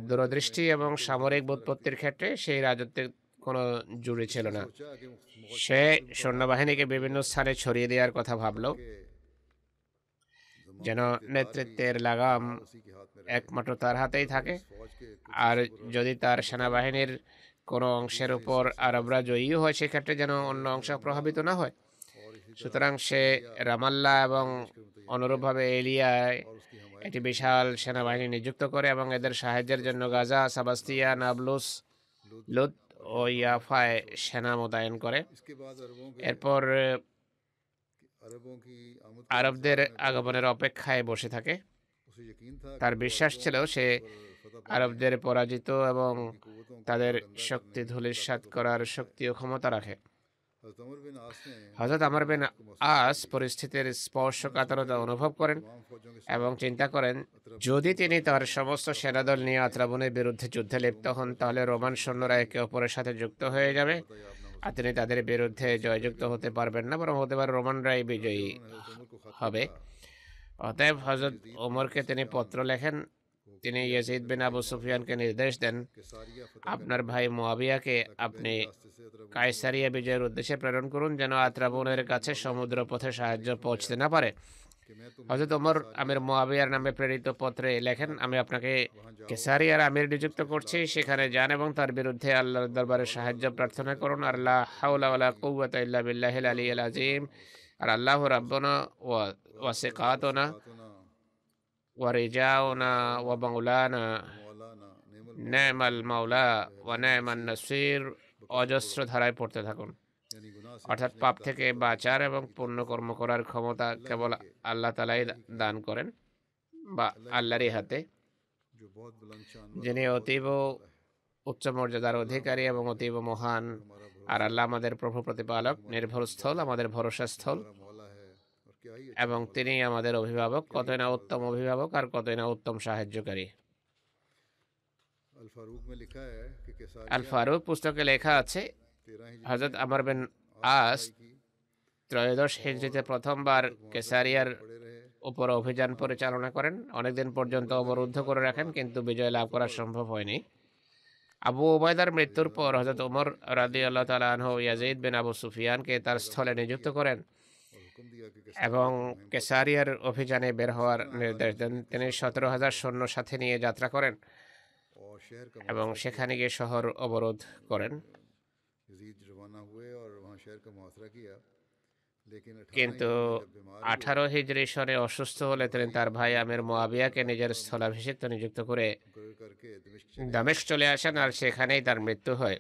দূরদৃষ্টি এবং সামরিক বোধপত্তির ক্ষেত্রে সেই রাজত্বের কোনো জুড়ে ছিল না সে সৈন্যবাহিনীকে বিভিন্ন স্থানে ছড়িয়ে দেওয়ার কথা ভাবলো যেন নেতৃত্বের লাগাম একমাত্র তার হাতেই থাকে আর যদি তার সেনাবাহিনীর কোনো অংশের উপর আরবরা জয়ীও হয় সেক্ষেত্রে যেন অন্য অংশ প্রভাবিত না হয় সুতরাং সে রামাল্লা এবং অনুরূপভাবে এলিয়ায় একটি বিশাল সেনাবাহিনী নিযুক্ত করে এবং এদের সাহায্যের জন্য গাজা সাবাস্তিয়া নাবলুস লুত ও ইয়াফায় সেনা মোতায়েন করে এরপর আরবদের আগমনের অপেক্ষায় বসে থাকে তার বিশ্বাস ছিল সে আরবদের পরাজিত এবং তাদের শক্তি ধূলিসাত করার শক্তি ও ক্ষমতা রাখে হজরত আমার বিন আস পরিস্থিতির স্পর্শকাতরতা অনুভব করেন এবং চিন্তা করেন যদি তিনি তার সমস্ত সেনাদল নিয়ে আত্রাবনের বিরুদ্ধে যুদ্ধে লিপ্ত হন তাহলে রোমান সৈন্যরা একে অপরের সাথে যুক্ত হয়ে যাবে আর তিনি তাদের বিরুদ্ধে জয়যুক্ত হতে পারবেন না বরং হতে পারে রোমানরাই বিজয়ী হবে অতএব হজরত ওমরকে তিনি পত্র লেখেন তিনি ইয়াজিদ বিন আবু সুফিয়ানকে নির্দেশ দেন আপনার ভাই মোয়াবিয়াকে আপনি কায়সারিয়া বিজয়ের উদ্দেশ্যে প্রেরণ করুন যেন আত্রাবনের কাছে সমুদ্র পথে সাহায্য পৌঁছতে না পারে হজরত ওমর আমির মোয়াবিয়ার নামে প্রেরিত পত্রে লেখেন আমি আপনাকে কেসারি আর আমির নিযুক্ত করছি সেখানে যান এবং তার বিরুদ্ধে আল্লাহর দরবারে সাহায্য প্রার্থনা করুন আর আল্লাহ হাউলা কুওয়াতা ইল্লা বিল্লাহ আলী আল আজিম আর আল্লাহু রাব্বানা ওয়া ওয়াসিকাতুনা ওয়া রিজাউনা ওয়া মাওলানা নেমাল মাওলা ওয়া নেমান নাসির অজস্র ধারায় পড়তে থাকুন অর্থাৎ পাপ থেকে বাঁচার এবং কর্ম করার ক্ষমতা কেবল আল্লাহ তালাই দান করেন বা আল্লাহরই হাতে যিনি অতীব উচ্চ মর্যাদার অধিকারী এবং অতীব মহান আর আল্লাহ আমাদের প্রভু প্রতিপালক নির্ভর স্থল আমাদের ভরসা স্থল এবং তিনি আমাদের অভিভাবক কতই না উত্তম অভিভাবক আর কতই না উত্তম সাহায্যকারী আল ফারুক পুস্তকে লেখা আছে হজরত আমার বিন আস ত্রয়োদশ হিজড়িতে প্রথমবার কেসারিয়ার উপর অভিযান পরিচালনা করেন অনেকদিন পর্যন্ত অবরুদ্ধ করে রাখেন কিন্তু বিজয় লাভ করা সম্ভব হয়নি আবু ওবায়দার মৃত্যুর পর হজরত ওমর রাদি আল্লাহ তালাহ ইয়াজিদ বিন আবু সুফিয়ানকে তার স্থলে নিযুক্ত করেন এবং কেসারিয়ার অভিযানে বের হওয়ার নির্দেশ দেন তিনি সতেরো হাজার সৈন্য সাথে নিয়ে যাত্রা করেন এবং সেখানে গিয়ে শহর অবরোধ করেন কিন্তু আঠারো হিজড়ি সনে অসুস্থ হলে তিনি তার ভাই আমের মোয়াবিয়াকে নিজের স্থলাভিষিক্ত নিযুক্ত করে দামেশ চলে আসেন আর সেখানেই তার মৃত্যু হয়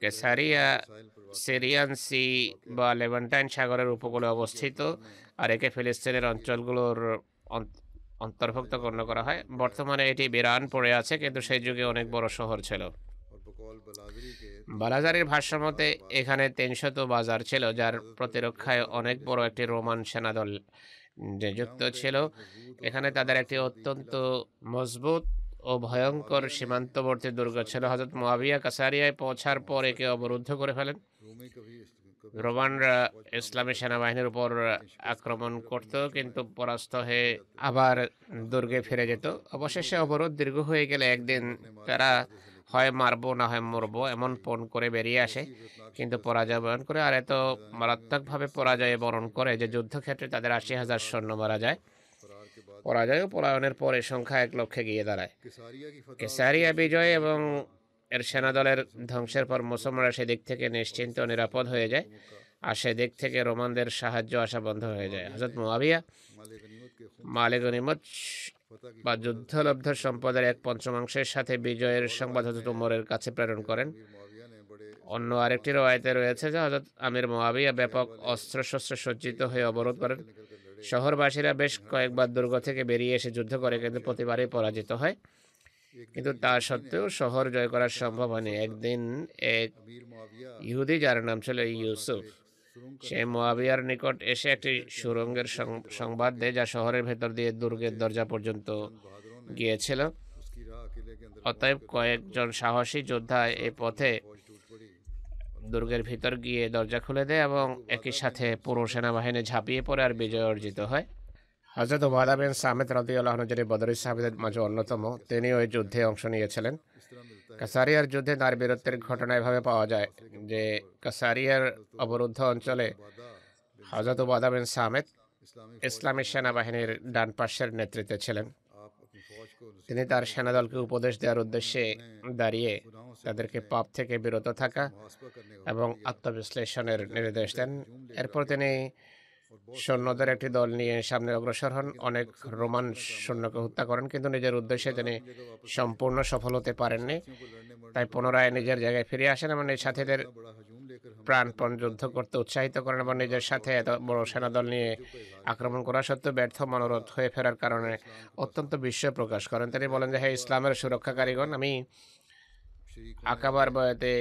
কেসারিয়া সিরিয়ান সি বা লেভান্টাইন সাগরের উপকূলে অবস্থিত আর একে ফিলিস্তিনের অঞ্চলগুলোর অন্তর্ভুক্ত গণ্য করা হয় বর্তমানে এটি বিরান পড়ে আছে কিন্তু সেই যুগে অনেক বড় শহর ছিল বালাজারের ভাষ্যমতে এখানে তিনশত বাজার ছিল যার প্রতিরক্ষায় অনেক বড় একটি রোমান সেনাদল যুক্ত ছিল এখানে তাদের একটি অত্যন্ত মজবুত ও ভয়ঙ্কর সীমান্তবর্তী দুর্গ ছিল হজরত মোয়াবিয়া কাসারিয়ায় পৌঁছার পর একে অবরুদ্ধ করে ফেলেন রোমানরা ইসলামী সেনাবাহিনীর উপর আক্রমণ করত কিন্তু পরাস্ত হয়ে আবার দুর্গে ফিরে যেত অবশেষে অবরোধ দীর্ঘ হয়ে গেলে একদিন তারা হয় মারবো না হয় মরবো এমন পণ করে বেরিয়ে আসে কিন্তু পরাজয় বরণ করে আর এত মারাত্মকভাবে পরাজয় বরণ করে যে যুদ্ধক্ষেত্রে তাদের আশি হাজার সৈন্য মারা যায় পরাজয় ও পলায়নের পরে সংখ্যা এক লক্ষে গিয়ে দাঁড়ায় কেসারিয়া বিজয় এবং এর সেনাদলের ধ্বংসের পর মুসলমানরা সেদিক থেকে নিশ্চিন্ত নিরাপদ হয়ে যায় আর সেদিক থেকে রোমানদের সাহায্য আসা বন্ধ হয়ে যায় হজরত মুয়াবিয়া মালিক বা যুদ্ধলব্ধ সম্পদের এক পঞ্চমাংশের সাথে বিজয়ের সংবাদ হজরত উমরের কাছে প্রেরণ করেন অন্য আরেকটি রয়েতে রয়েছে যে হজরত আমির মোয়াবিয়া ব্যাপক অস্ত্রশস্ত্র সজ্জিত হয়ে অবরোধ করেন শহরবাসীরা বেশ কয়েকবার দুর্গ থেকে বেরিয়ে এসে যুদ্ধ করে কিন্তু প্রতিবারই পরাজিত হয় কিন্তু তা সত্ত্বেও শহর জয় করা সম্ভব হয়নি একদিন এক ইহুদি যার নাম ছিল ইউসুফ সে মোয়াবিয়ার নিকট এসে একটি সুরঙ্গের সংবাদ দেয় যা শহরের ভেতর দিয়ে দুর্গের দরজা পর্যন্ত গিয়েছিল অতএব কয়েকজন সাহসী যোদ্ধা এ পথে দুর্গের ভিতর গিয়ে দরজা খুলে দেয় এবং একই সাথে পুরো সেনাবাহিনী ঝাঁপিয়ে পড়ে আর বিজয় অর্জিত হয় হজরত ওবাদা বিন সামেদ আল্লাহ নজরি বদরি সাহেবের মাঝে অন্যতম তিনি ওই যুদ্ধে অংশ নিয়েছিলেন কাসারিয়ার যুদ্ধে তার বীরত্বের ঘটনা এভাবে পাওয়া যায় যে কাসারিয়ার অবরুদ্ধ অঞ্চলে হজরত ওবাদা বিন সামেদ ইসলামী সেনাবাহিনীর ডান পাশের নেতৃত্বে ছিলেন তিনি তার সেনাদলকে উপদেশ দেওয়ার উদ্দেশ্যে দাঁড়িয়ে তাদেরকে পাপ থেকে বিরত থাকা এবং আত্মবিশ্লেষণের নির্দেশ দেন এরপর তিনি সৈন্যদের একটি দল নিয়ে সামনে অগ্রসর হন অনেক রোমান সৈন্যকে হত্যা করেন কিন্তু নিজের উদ্দেশ্যে তিনি সম্পূর্ণ সফল হতে পারেননি তাই পুনরায় নিজের জায়গায় ফিরে আসেন এবং এই সাথীদের প্রাণপণ যুদ্ধ করতে উৎসাহিত করেন এবং নিজের সাথে এত বড় সেনাদল নিয়ে আক্রমণ করা সত্ত্বেও ব্যর্থ মনোরথ হয়ে ফেরার কারণে অত্যন্ত বিস্ময় প্রকাশ করেন তিনি বলেন যে হ্যাঁ ইসলামের সুরক্ষাকারীগণ আমি আকাবার বয়তে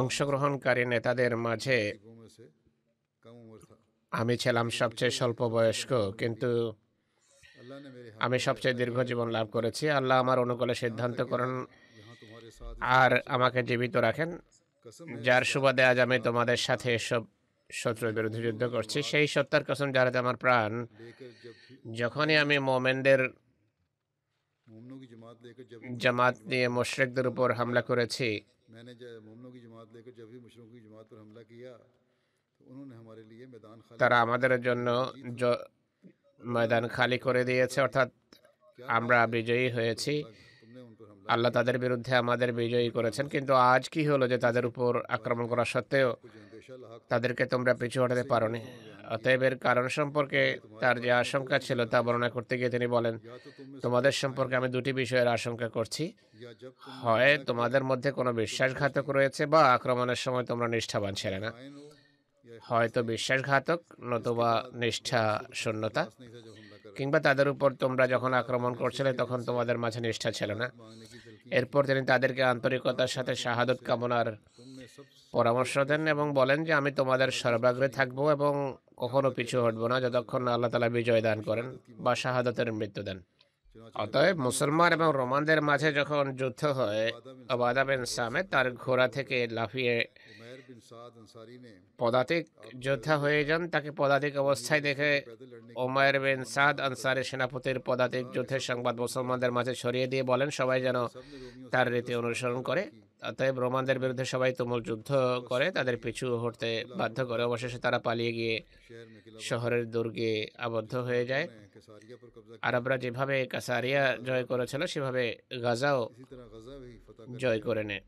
অংশগ্রহণকারী নেতাদের মাঝে আমি ছিলাম সবচেয়ে স্বল্প বয়স্ক কিন্তু আমি সবচেয়ে দীর্ঘ জীবন লাভ করেছি আল্লাহ আমার অনুকূলে সিদ্ধান্ত করেন আর আমাকে জীবিত রাখেন যার সুবাদে আজ আমি তোমাদের সাথে এসব শত্রুর বিরুদ্ধে যুদ্ধ করছি সেই সত্তার কসম যারাতে আমার প্রাণ যখনই আমি মোমেনদের জামাত নিয়ে মুশরিকদের উপর হামলা করেছি তারা আমাদের জন্য ময়দান খালি করে দিয়েছে অর্থাৎ আমরা বিজয়ী হয়েছি আল্লাহ তাদের বিরুদ্ধে আমাদের বিজয়ী করেছেন কিন্তু আজ কি হলো যে তাদের উপর আক্রমণ করা সত্ত্বেও তাদেরকে তোমরা পিছু হটাতে পারোনি অতএব এর কারণ সম্পর্কে তার যে আশঙ্কা ছিল তা বর্ণনা করতে গিয়ে তিনি বলেন তোমাদের সম্পর্কে আমি দুটি বিষয়ের আশঙ্কা করছি হয় তোমাদের মধ্যে কোনো বিশ্বাসঘাতক রয়েছে বা আক্রমণের সময় তোমরা নিষ্ঠাবান ছিলে না হয়তো বিশ্বাসঘাতক নতুবা নিষ্ঠা শূন্যতা কিংবা তাদের উপর তোমরা যখন আক্রমণ করছিলে তখন তোমাদের মাঝে নিষ্ঠা ছিল না এরপর তিনি তাদেরকে আন্তরিকতার সাথে শাহাদত কামনার পরামর্শ দেন এবং বলেন যে আমি তোমাদের সর্বাগ্রে থাকব এবং কখনো পিছু হটব না যতক্ষণ আল্লাহ তালা বিজয় দান করেন বা শাহাদতের মৃত্যু দেন অতএব মুসলমান এবং রোমানদের মাঝে যখন যুদ্ধ হয় অবাদাবেন সামে তার ঘোড়া থেকে লাফিয়ে পদাতিক যোদ্ধা হয়ে যান তাকে পদাতিক অবস্থায় দেখে ওমায়ের বিন সাদ আনসারি সেনাপতির পদাতিক যুদ্ধের সংবাদ মুসলমানদের মাঝে ছড়িয়ে দিয়ে বলেন সবাই যেন তার রীতি অনুসরণ করে অতএব রোমানদের বিরুদ্ধে সবাই তুমুল যুদ্ধ করে তাদের পিছু হটতে বাধ্য করে অবশেষে তারা পালিয়ে গিয়ে শহরের দুর্গে আবদ্ধ হয়ে যায় আরবরা যেভাবে কাসারিয়া জয় করেছিল সেভাবে গাজাও জয় করে নেয়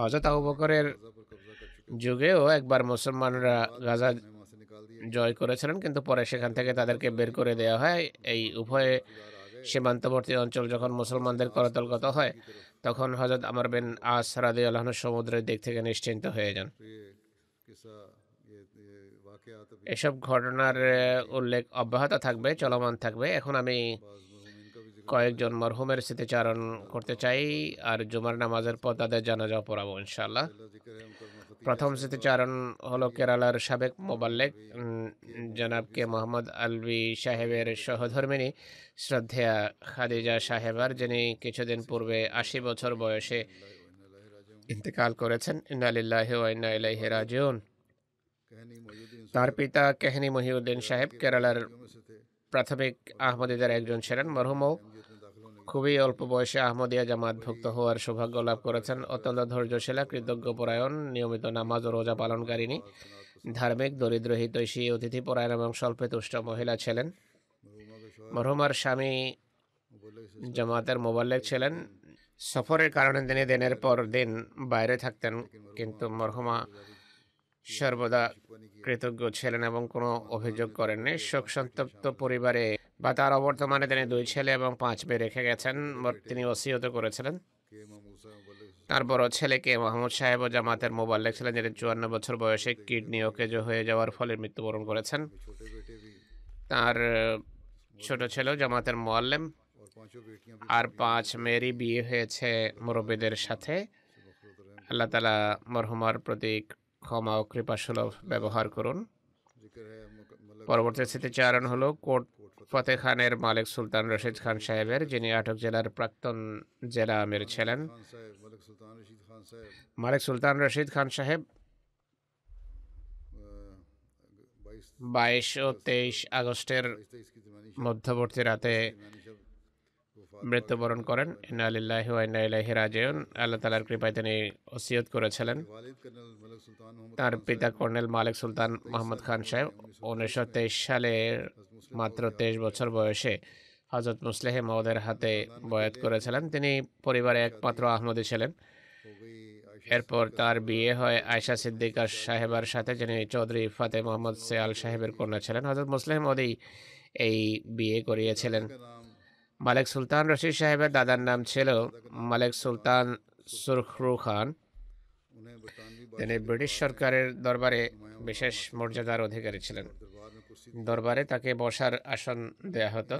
হজরত আবু বকরের যুগেও একবার মুসলমানরা গাজা জয় করেছিলেন কিন্তু পরে সেখান থেকে তাদেরকে বের করে দেওয়া হয় এই উভয়ে সীমান্তবর্তী অঞ্চল যখন মুসলমানদের করতলগত হয় তখন হজরত আমার বিন আস রাদি আল্লাহন সমুদ্রের দিক থেকে নিশ্চিন্ত হয়ে যান এসব ঘটনার উল্লেখ অব্যাহত থাকবে চলমান থাকবে এখন আমি কয়েকজন মরহুমের স্মৃতিচারণ করতে চাই আর জুমার নামাজের পর তাদের জানাজা পড়াবো ইনশাল্লাহ প্রথম স্মৃতিচারণ হলো কেরালার সাবেক মোবাল্লেক জনাব কে মোহাম্মদ আলবি সাহেবের সহধর্মিনী শ্রদ্ধেয়া খাদিজা সাহেবার যিনি কিছুদিন পূর্বে আশি বছর বয়সে ইন্তেকাল করেছেন ইন্নালিল্লাহ ইন্না তার পিতা কেহনি মহিউদ্দিন সাহেব কেরালার প্রাথমিক আহমদীদের একজন ছিলেন মরহুমও খুবই অল্প বয়সে আহমদিয়া জামাত ভুক্ত হওয়ার সৌভাগ্য লাভ করেছেন অত্যন্ত ধৈর্যশীলা কৃতজ্ঞপরায়ণ নিয়মিত নামাজ ও রোজা পালনকারিনী ধার্মিক দরিদ্র হিতৈষী পরায়ণ এবং স্বল্পতুষ্ট মহিলা ছিলেন মরহুমার স্বামী জামাতের মোবাল্লেক ছিলেন সফরের কারণে তিনি দিনের পর দিন বাইরে থাকতেন কিন্তু মরহুমা সর্বদা কৃতজ্ঞ ছিলেন এবং কোনো অভিযোগ করেননি শোক সন্তপ্ত পরিবারে বা তার অবর্তমানে তিনি দুই ছেলে এবং পাঁচ মেয়ে রেখে গেছেন তিনি ওসিয়ত করেছিলেন তার বড় ছেলেকে মাহমুদ সাহেব ও জামাতের মোবাইল লিখছিলেন যিনি চুয়ান্ন বছর বয়সে কিডনি ওকেজ হয়ে যাওয়ার ফলে মৃত্যুবরণ করেছেন তার ছোট ছেলেও জামাতের মোয়াল্লেম আর পাঁচ মেয়েরই বিয়ে হয়েছে মুরব্বীদের সাথে আল্লাহ তালা মরহুমার প্রতি ক্ষমা ও কৃপাসুলভ ব্যবহার করুন পরবর্তী স্মৃতিচারণ হলো কোর্ট ফতেহ খানের মালিক সুলতান রশিদ খান সাহেবের যিনি আটক জেলার প্রাক্তন জেলা আমির ছিলেন মালিক সুলতান রশিদ খান সাহেব বাইশ ও তেইশ আগস্টের মধ্যবর্তী রাতে মৃত্যুবরণ করেন আলিল্লাহ আল্লাহ তালার কৃপায় তিনি ওসিয়ত করেছিলেন তার পিতা কর্নেল মালিক সুলতান মোহাম্মদ খান সাহেব উনিশশো তেইশ সালের মাত্র তেইশ বছর বয়সে হজরত মুসলেহ মহদের হাতে বয়াত করেছিলেন তিনি পরিবারে একমাত্র আহমদে ছিলেন এরপর তার বিয়ে হয় আয়সা সিদ্দিকা সাহেবার সাথে যিনি চৌধুরী ফাতে মোহাম্মদ সেয়াল সাহেবের কন্যা ছিলেন হজরত মুসলেহ মহদি এই বিয়ে করিয়েছিলেন মালিক সুলতান রশিদ সাহেবের দাদার নাম ছিল মালিক সুলতান সুরখরু খান তিনি ব্রিটিশ সরকারের দরবারে বিশেষ মর্যাদার অধিকারী ছিলেন দরবারে তাকে বসার আসন দেয়া হতো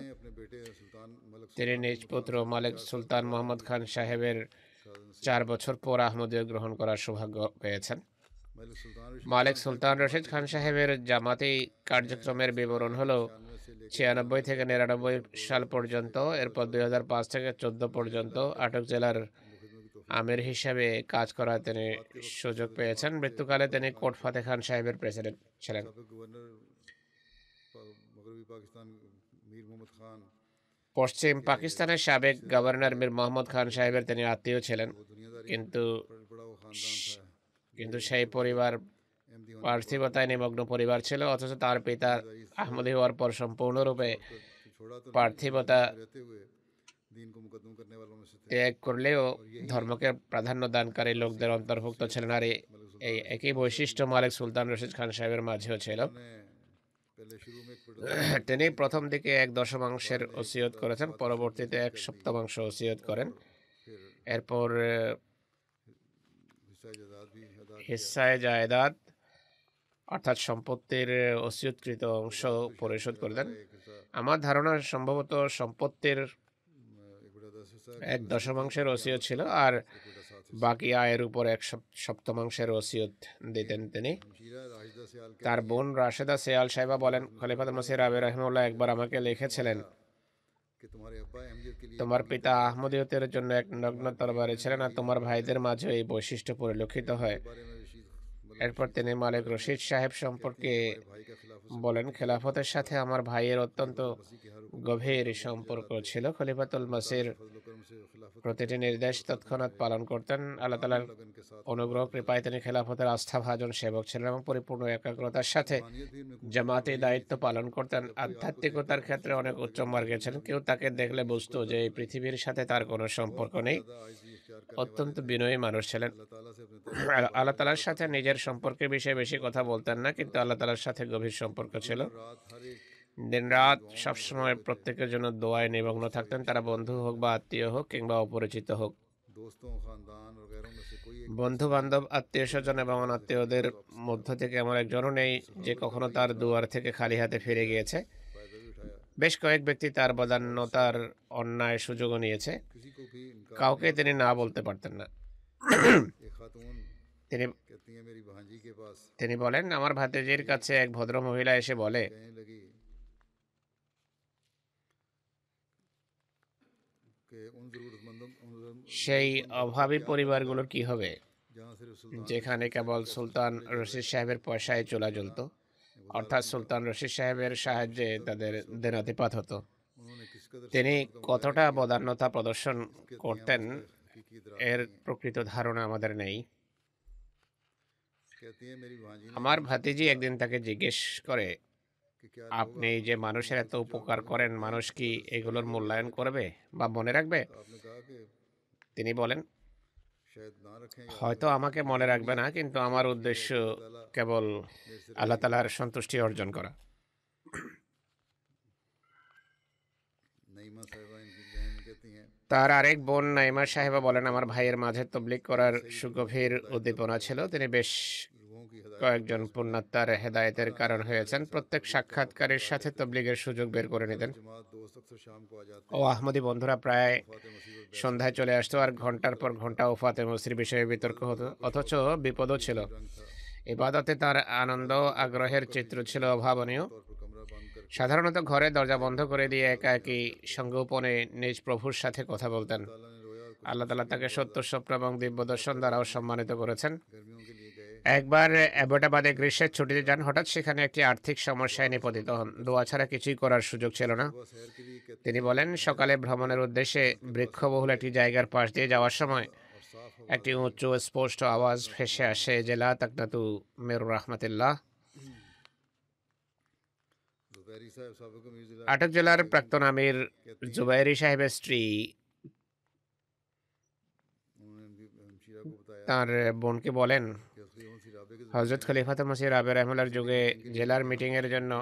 তিনি নিজ পুত্র মালিক সুলতান মোহাম্মদ খান সাহেবের চার বছর পর আহমদীয় গ্রহণ করার সৌভাগ্য পেয়েছেন মালিক সুলতান রশিদ খান সাহেবের জামাতি কার্যক্রমের বিবরণ হলো ছিয়ানব্বই থেকে নিরানব্বই সাল পর্যন্ত এরপর দুই হাজার পাঁচ থেকে চোদ্দ পর্যন্ত আটক জেলার আমের হিসাবে কাজ করার তিনি সুযোগ পেয়েছেন মৃত্যুকালে তিনি কোট ফাতে খান সাহেবের প্রেসিডেন্ট ছিলেন পশ্চিম পাকিস্তানের সাবেক গভর্নর মীর মোহাম্মদ খান সাহেবের তিনি আত্মীয় ছিলেন কিন্তু কিন্তু সেই পরিবার পার্থিবতায় নিমগ্ন পরিবার ছিল অথচ তার পিতা আহমদি হওয়ার পর সম্পূর্ণরূপে পার্থিবতা ত্যাগ করলেও ধর্মকে প্রাধান্য দানকারী লোকদের অন্তর্ভুক্ত ছিলেন আর এই একই বৈশিষ্ট্য মালিক সুলতান রশিদ খান সাহেবের মাঝেও ছিল মানে তিনি প্রথম দিকে এক দশমাংশের ওসিয়ত করেছেন পরবর্তীতে এক সপ্তমাংশ ওসিয়ত করেন এরপর হিসায় জায়দাদ অর্থাৎ সম্পত্তির অসিয়তকৃত অংশ পরিশোধ করে দেন আমার ধারণা সম্ভবত সম্পত্তির এক দশমাংশের অসিয়ত ছিল আর বাকি আয়ের উপর এক সপ্তমাংশের অসিয়ত দিতেন তিনি তার বোন রাশেদা সেয়াল সাহেবা বলেন খলিফাত মাসির আবে রহমুল্লাহ একবার আমাকে লিখেছিলেন তোমার পিতা আহমদীয়তের জন্য এক নগ্ন তরবারি ছিলেন আর তোমার ভাইদের মাঝে এই বৈশিষ্ট্য পরিলক্ষিত হয় এরপর তিনি মালিক রশিদ সাহেব সম্পর্কে বলেন খেলাফতের সাথে আমার ভাইয়ের অত্যন্ত গভীর সম্পর্ক ছিল খলিফাতুল মাসির প্রতিটি নির্দেশ তৎক্ষণাৎ পালন করতেন আল্লাহ তালার অনুগ্রহ কৃপায় তিনি খেলাফতের আস্থাভাজন সেবক ছিলেন এবং পরিপূর্ণ একাগ্রতার সাথে জামাতে দায়িত্ব পালন করতেন আধ্যাত্মিকতার ক্ষেত্রে অনেক উচ্চ মার্গে ছিলেন কেউ তাকে দেখলে বুঝতো যে এই পৃথিবীর সাথে তার কোনো সম্পর্ক নেই অত্যন্ত বিনয়ী মানুষ ছিলেন আল্লাহ তালার সাথে নিজের সম্পর্কের বিষয়ে বেশি কথা বলতেন না কিন্তু আল্লাহ তালার সাথে গভীর সম্পর্ক ছিল দিন রাত সবসময় প্রত্যেকের জন্য দোয়ায় নিমগ্ন থাকতেন তারা বন্ধু হোক বা আত্মীয় হোক কিংবা অপরিচিত হোক বন্ধু বান্ধব আত্মীয় স্বজন এবং অনাত্মীয়দের মধ্য থেকে এমন একজনও নেই যে কখনো তার দুয়ার থেকে খালি হাতে ফিরে গিয়েছে বেশ কয়েক ব্যক্তি তার বদান্যতার অন্যায় সুযোগও নিয়েছে কাউকে তিনি না বলতে পারতেন না তিনি তিনি বলেন আমার ভাতিজির কাছে এক ভদ্র মহিলা এসে বলে সেই অভাবী পরিবারগুলোর কি হবে যেখানে কেবল সুলতান রশিদ সাহেবের পয়সায় চলা চলতো অর্থাৎ সুলতান রশিদ সাহেবের সাহায্যে তাদের দেনাতিপাত হতো তিনি কতটা বদান্যতা প্রদর্শন করতেন এর প্রকৃত ধারণা আমাদের নেই আমার ভাতিজি একদিন তাকে জিজ্ঞেস করে আপনি যে মানুষের এত উপকার করেন মানুষ কি এগুলোর মূল্যায়ন করবে বা মনে রাখবে তিনি বলেন হয়তো আমাকে মনে রাখবে না কিন্তু আমার উদ্দেশ্য কেবল আল্লাহ তালার সন্তুষ্টি অর্জন করা তার আরেক বোন নাইমা সাহেবা বলেন আমার ভাইয়ের মাঝে তবলিক করার সুগভীর উদ্দীপনা ছিল তিনি বেশ কয়েকজন পুণ্যাত্মার হেদায়তের কারণ হয়েছেন প্রত্যেক সাক্ষাৎকারের সাথে তবলিগের সুযোগ বের করে নিতেন ও আহমদি বন্ধুরা প্রায় সন্ধ্যায় চলে আসতো আর ঘন্টার পর ঘন্টা ও ফাতে মসির বিষয়ে বিতর্ক হতো অথচ বিপদও ছিল ইবাদতে তার আনন্দ আগ্রহের চিত্র ছিল অভাবনীয় সাধারণত ঘরে দরজা বন্ধ করে দিয়ে একা একই সঙ্গোপনে নিজ প্রভুর সাথে কথা বলতেন আল্লাহ তালা তাকে সত্য স্বপ্ন এবং দিব্য দর্শন দ্বারাও সম্মানিত করেছেন একবার অ্যাবটাবাদে গ্রীষ্মের ছুটিতে যান হঠাৎ সেখানে একটি আর্থিক সমস্যায় নিপতিত হন দোয়া ছাড়া কিছুই করার সুযোগ ছিল না তিনি বলেন সকালে ভ্রমণের উদ্দেশ্যে বৃক্ষবহুল একটি জায়গার পাশ দিয়ে যাওয়ার সময় একটি উঁচু স্পষ্ট আওয়াজ ভেসে আসে জেলা তাকনাতু রহমতুল্লাহ আটক জেলার প্রাক্তন আমির জুবাইরি সাহেবের স্ত্রী তার বোনকে বলেন হজরত খলিফাত মসির আবের রহমুল্লার যুগে জেলার মিটিংয়ের জন্য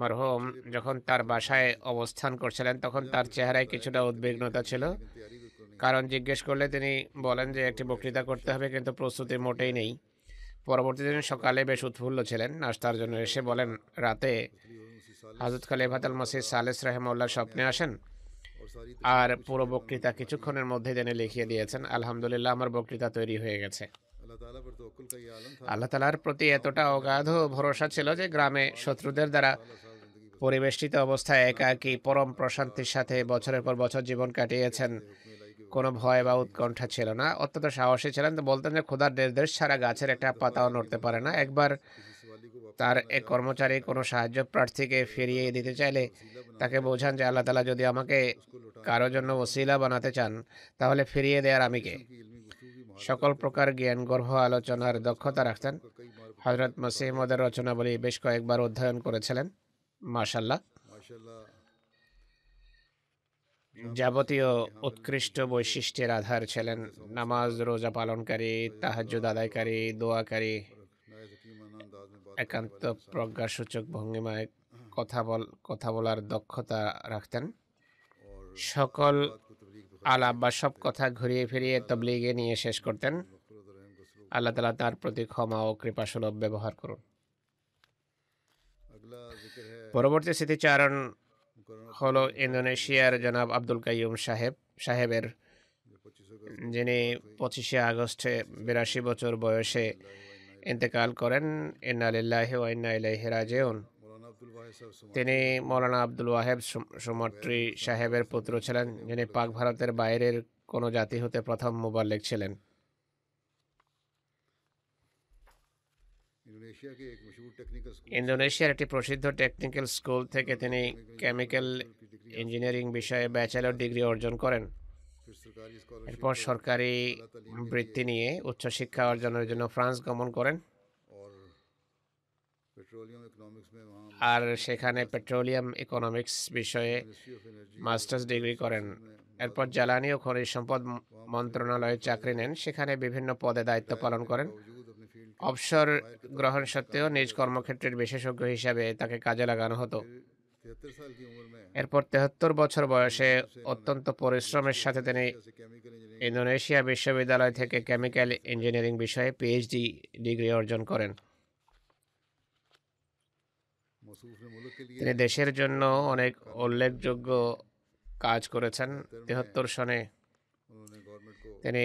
মরহুম যখন তার বাসায় অবস্থান করছিলেন তখন তার চেহারায় কিছুটা উদ্বিগ্নতা ছিল কারণ জিজ্ঞেস করলে তিনি বলেন যে একটি বক্তৃতা করতে হবে কিন্তু প্রস্তুতি মোটেই নেই পরবর্তী দিন সকালে বেশ উৎফুল্ল ছিলেন নাস্তার জন্য এসে বলেন রাতে হজরত খলিফাত আল মসিদ সালেস রহমউল্লাহ স্বপ্নে আসেন আর পুরো বক্তৃতা কিছুক্ষণের মধ্যে তিনি লিখিয়ে দিয়েছেন আলহামদুলিল্লাহ আমার বক্তৃতা তৈরি হয়ে গেছে আল্লাহ তালার প্রতি এতটা অগাধ ভরসা ছিল যে গ্রামে শত্রুদের দ্বারা পরিবেষ্টিত অবস্থায় একাকী পরম প্রশান্তির সাথে বছরের পর বছর জীবন কাটিয়েছেন কোনো ভয় বা উৎকণ্ঠা ছিল না অত্যন্ত সাহসী ছিলেন তো বলতেন যে খোদার নির্দেশ ছাড়া গাছের একটা পাতাও নড়তে পারে না একবার তার এক কর্মচারী কোনো সাহায্য প্রার্থীকে ফিরিয়ে দিতে চাইলে তাকে বোঝান যে আল্লাহ তালা যদি আমাকে কারোর জন্য ওসিলা বানাতে চান তাহলে ফিরিয়ে দেয়ার আমি কে সকল প্রকার জ্ঞান গর্ভ আলোচনার দক্ষতা রাখতেন হজরত মসিহমদের রচনাবলী বেশ কয়েকবার অধ্যয়ন করেছিলেন মাশাল্লাহ যাবতীয় উৎকৃষ্ট বৈশিষ্ট্যের আধার ছিলেন নামাজ রোজা পালনকারী তাহাজুদ আদায়কারী দোয়াকারী একান্ত প্রজ্ঞাসূচক ভঙ্গিমায় কথা বল কথা বলার দক্ষতা রাখতেন সকল আলাপ বা সব কথা ঘুরিয়ে ফিরিয়ে তবলিগে নিয়ে শেষ করতেন আল্লাহ তালা তার প্রতি ক্ষমা ও কৃপাসুলভ ব্যবহার করুন পরবর্তী স্মৃতিচারণ হলো ইন্দোনেশিয়ার জনাব আব্দুল কাইয়ুম সাহেব সাহেবের যিনি পঁচিশে আগস্টে বিরাশি বছর বয়সে ইন্তেকাল করেন ইন্না লিল্লাহি ওয়া ইন্না ইলাইহি তিনি মৌলানা আব্দুল ওয়াহেব সুমট্রি সাহেবের পুত্র ছিলেন যিনি পাক ভারতের বাইরের কোনো জাতি হতে প্রথম মোবাল্লেক ছিলেন ইন্দোনেশিয়ার একটি প্রসিদ্ধ টেকনিক্যাল স্কুল থেকে তিনি কেমিক্যাল ইঞ্জিনিয়ারিং বিষয়ে ব্যাচেলর ডিগ্রি অর্জন করেন এরপর সরকারি বৃত্তি নিয়ে উচ্চশিক্ষা অর্জনের জন্য ফ্রান্স গমন করেন আর সেখানে পেট্রোলিয়াম ইকোনমিক্স বিষয়ে মাস্টার্স ডিগ্রি করেন এরপর জ্বালানি ও খনিজ সম্পদ মন্ত্রণালয়ে চাকরি নেন সেখানে বিভিন্ন পদে দায়িত্ব পালন করেন অবসর গ্রহণ সত্ত্বেও নিজ কর্মক্ষেত্রের বিশেষজ্ঞ হিসাবে তাকে কাজে লাগানো হতো এরপর তেহাত্তর বছর বয়সে অত্যন্ত পরিশ্রমের সাথে তিনি ইন্দোনেশিয়া বিশ্ববিদ্যালয় থেকে কেমিক্যাল ইঞ্জিনিয়ারিং বিষয়ে পিএইচডি ডিগ্রি অর্জন করেন তিনি দেশের জন্য অনেক উল্লেখযোগ্য কাজ করেছেন তেহাত্তর সনে তিনি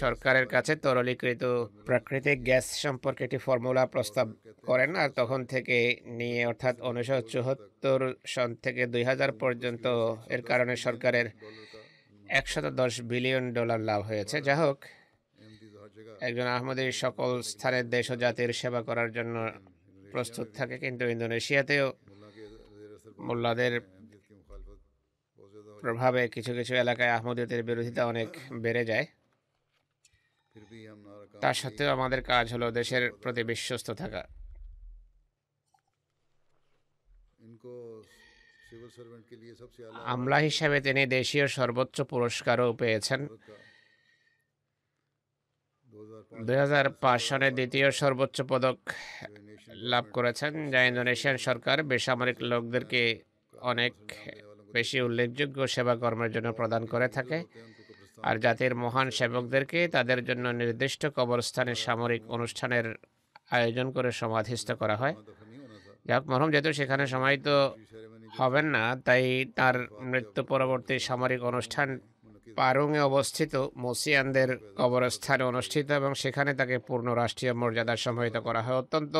সরকারের কাছে তরলীকৃত প্রাকৃতিক গ্যাস সম্পর্কে একটি ফর্মুলা প্রস্তাব করেন আর তখন থেকে নিয়ে অর্থাৎ উনিশশো চুয়াত্তর সন থেকে দুই হাজার পর্যন্ত এর কারণে সরকারের একশত দশ বিলিয়ন ডলার লাভ হয়েছে যা হোক একজন আহমদের সকল স্থানের দেশ ও জাতির সেবা করার জন্য প্রস্তুত থাকে কিন্তু ইন্দোনেশিয়াতেও মোল্লাদের প্রভাবে কিছু কিছু এলাকায় আহমদীয়দের বিরোধিতা অনেক বেড়ে যায় তা সত্ত্বেও আমাদের কাজ হলো দেশের প্রতি বিশ্বস্ত থাকা আমলা হিসাবে তিনি দেশীয় সর্বোচ্চ পুরস্কারও পেয়েছেন দুই সনে দ্বিতীয় সর্বোচ্চ পদক লাভ করেছেন যা ইন্দোনেশিয়ান সরকার বেসামরিক লোকদেরকে অনেক বেশি উল্লেখযোগ্য সেবা কর্মের জন্য প্রদান করে থাকে আর জাতির মহান সেবকদেরকে তাদের জন্য নির্দিষ্ট কবরস্থানে সামরিক অনুষ্ঠানের আয়োজন করে সমাধিস্থ করা হয় যাক মরহম যেহেতু সেখানে সমাহিত হবেন না তাই তার মৃত্যু পরবর্তী সামরিক অনুষ্ঠান পারুংয়ে অবস্থিত মোসিয়ানদের কবরস্থানে অনুষ্ঠিত এবং সেখানে তাকে পূর্ণ রাষ্ট্রীয় মর্যাদার সম্মানিত করা হয় অত্যন্ত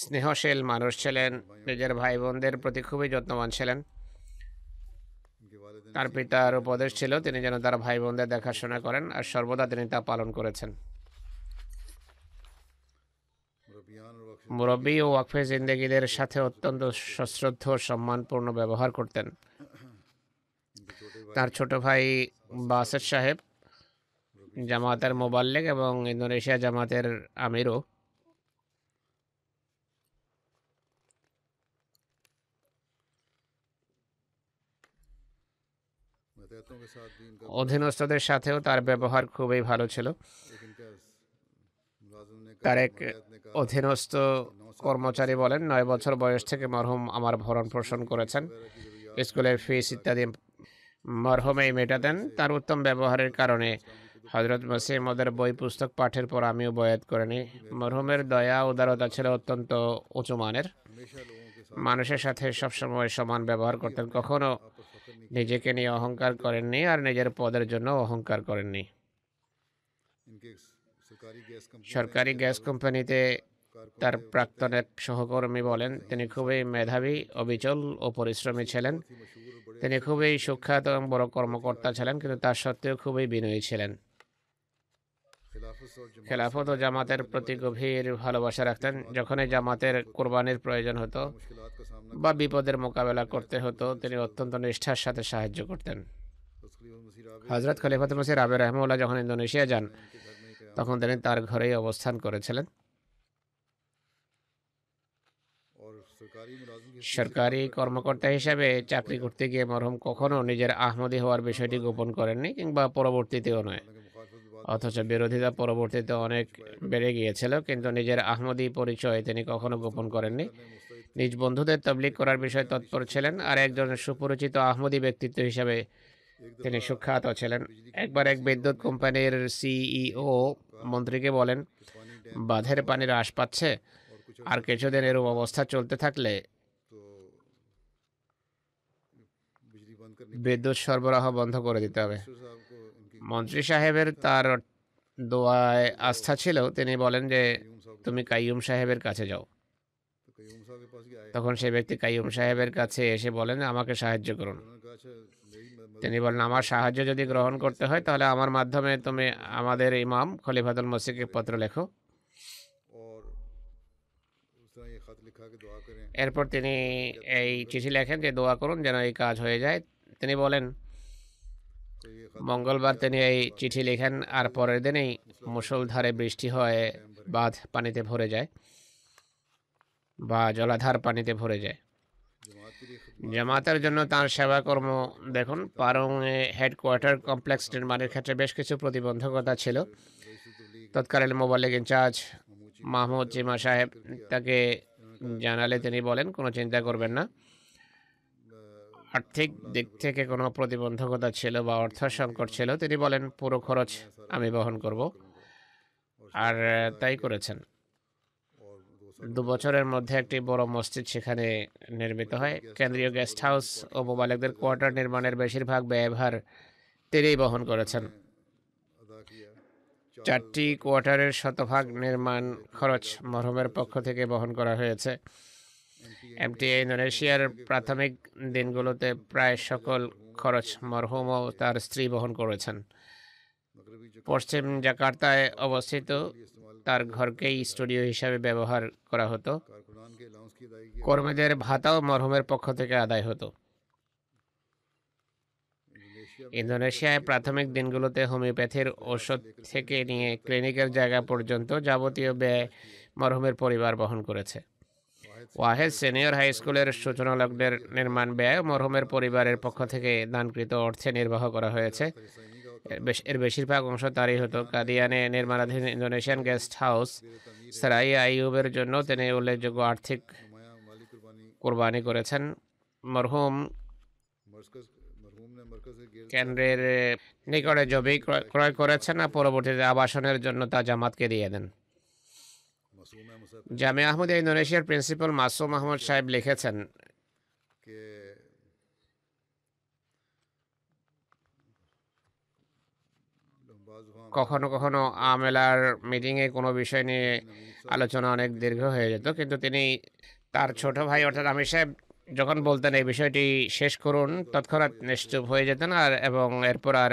স্নেহশীল মানুষ ছিলেন নিজের ভাই বোনদের প্রতি খুবই যত্নবান ছিলেন তার পিতার উপদেশ ছিল তিনি যেন তার ভাই বোনদের দেখাশোনা করেন আর সর্বদা তিনি তা পালন করেছেন মুরব্বী ও ওয়াকফে জিন্দেগিদের সাথে অত্যন্ত সশ্রদ্ধ সম্মানপূর্ণ ব্যবহার করতেন তার ছোট ভাই বাসের সাহেব জামাতের মোবাল্লিক এবং ইন্দোনেশিয়া জামাতের আমিরও অধীনস্থদের সাথেও তার ব্যবহার খুবই ভালো ছিল তার এক অধীনস্থ কর্মচারী বলেন নয় বছর বয়স থেকে মরহুম আমার ভরণ পোষণ করেছেন স্কুলের ফিস ইত্যাদি মরহমে মেটাতেন তার উত্তম ব্যবহারের কারণে হজরত মসিহ মদের বই পুস্তক পাঠের পর আমিও বয়াত করে নিই মরহুমের দয়া উদারতা ছিল অত্যন্ত উঁচু মানের মানুষের সাথে সবসময় সমান ব্যবহার করতেন কখনও নিজেকে নিয়ে অহংকার করেননি আর নিজের পদের জন্য অহংকার করেননি সরকারি গ্যাস কোম্পানিতে তার প্রাক্তন এক সহকর্মী বলেন তিনি খুবই মেধাবী অবিচল ও পরিশ্রমী ছিলেন তিনি খুবই সুখ্যাত এবং বড় কর্মকর্তা ছিলেন কিন্তু তার সত্ত্বেও খুবই বিনয়ী ছিলেন খেলাফত ও জামাতের প্রতি গভীর ভালোবাসা রাখতেন যখনই জামাতের কোরবানির প্রয়োজন হতো বা বিপদের মোকাবেলা করতে হতো তিনি অত্যন্ত নিষ্ঠার সাথে সাহায্য করতেন হজরত খলিফাত মসির আবে রহমুল্লাহ যখন ইন্দোনেশিয়া যান তখন তিনি তার ঘরেই অবস্থান করেছিলেন সরকারি কর্মকর্তা হিসাবে চাকরি করতে গিয়ে মরহুম কখনো নিজের আহমদি হওয়ার বিষয়টি গোপন করেননি কিংবা পরবর্তীতেও নয় অথচ বিরোধিতা পরবর্তীতে অনেক বেড়ে গিয়েছিল কিন্তু নিজের আহমদি পরিচয় তিনি কখনো গোপন করেননি নিজ বন্ধুদের তবলিক করার বিষয়ে তৎপর ছিলেন আর একজন সুপরিচিত আহমদি ব্যক্তিত্ব হিসাবে তিনি সুখ্যাত ছিলেন একবার এক বিদ্যুৎ কোম্পানির সিইও মন্ত্রীকে বলেন বাঁধের পানি হ্রাস পাচ্ছে আর কিছুদিন এরূপ অবস্থা চলতে থাকলে বিদ্যুৎ সরবরাহ বন্ধ করে দিতে হবে মন্ত্রী সাহেবের তার দোয়ায় আস্থা ছিল তিনি বলেন যে তুমি কাইয়ুম সাহেবের কাছে যাও তখন সেই ব্যক্তি কাইয়ুম সাহেবের কাছে এসে বলেন আমাকে সাহায্য করুন মানে মানে তিনি বলেন আমার সাহায্য যদি গ্রহণ করতে হয় তাহলে আমার মাধ্যমে তুমি আমাদের ইমাম খলিফাতুল মসজিদকে পত্র লেখো এরপর তিনি এই চিঠি লেখেন যে দোয়া করুন যেন এই কাজ হয়ে যায় তিনি বলেন মঙ্গলবার তিনি এই চিঠি লেখেন আর পরের দিনেই মুসলধারে বৃষ্টি হয় বাঁধ পানিতে ভরে যায় বা জলাধার পানিতে ভরে যায় জামাতের জন্য তার সেবাকর্ম দেখুন পারং হেডকোয়ার্টার কমপ্লেক্স নির্মাণের ক্ষেত্রে বেশ কিছু প্রতিবন্ধকতা ছিল তৎকালীন মোবাইল ইনচার্জ মাহমুদ জিমা সাহেব তাকে জানালে তিনি বলেন কোনো চিন্তা করবেন না আর্থিক দিক থেকে কোনো প্রতিবন্ধকতা ছিল বা অর্থ সংকট ছিল তিনি বলেন পুরো খরচ আমি বহন করব আর তাই করেছেন দু বছরের মধ্যে একটি বড় মসজিদ সেখানে নির্মিত হয় কেন্দ্রীয় গেস্ট হাউস মোবালকদের কোয়ার্টার নির্মাণের বেশিরভাগ ব্যয়ভার তিনিই বহন করেছেন চারটি কোয়ার্টারের শতভাগ নির্মাণ খরচ মরহুমের পক্ষ থেকে বহন করা হয়েছে এমটিএ ইন্দোনেশিয়ার প্রাথমিক দিনগুলোতে প্রায় সকল খরচ মরহুম ও তার স্ত্রী বহন করেছেন পশ্চিম জাকার্তায় অবস্থিত তার ঘরকেই স্টুডিও হিসাবে ব্যবহার করা হতো কর্মীদের ভাতাও মরহুমের পক্ষ থেকে আদায় হতো ইন্দোনেশিয়ায় প্রাথমিক দিনগুলোতে হোমিওপ্যাথির ওষুধ থেকে নিয়ে ক্লিনিকের জায়গা পর্যন্ত যাবতীয় ব্যয় মরহুমের পরিবার বহন করেছে ওয়াহেদ সিনিয়র হাই স্কুলের সূচনা লগ্নের নির্মাণ ব্যয় মরহুমের পরিবারের পক্ষ থেকে দানকৃত অর্থে নির্বাহ করা হয়েছে এর বেশিরভাগ অংশ তারই হতো কাদিয়ানে নির্মাণাধীন ইন্দোনেশিয়ান গেস্ট হাউস সারাই আইয়ুবের জন্য তিনি উল্লেখযোগ্য আর্থিক কোরবানি করেছেন মরহুম কেন্দ্রের নিকটে জমি ক্রয় করেছেন না পরবর্তীতে আবাসনের জন্য তা জামাতকে দিয়ে দেন জামে আহমদ ইন্দোনেশিয়ার প্রিন্সিপাল মাসুম আহমদ সাহেব লিখেছেন কখনো কখনো আমেলার মিটিংয়ে কোনো বিষয় নিয়ে আলোচনা অনেক দীর্ঘ হয়ে যেত কিন্তু তিনি তার ছোট ভাই অর্থাৎ আমির সাহেব যখন বলতেন এই বিষয়টি শেষ করুন তৎক্ষণাৎ নিশ্চুপ হয়ে যেতেন আর এবং এরপর আর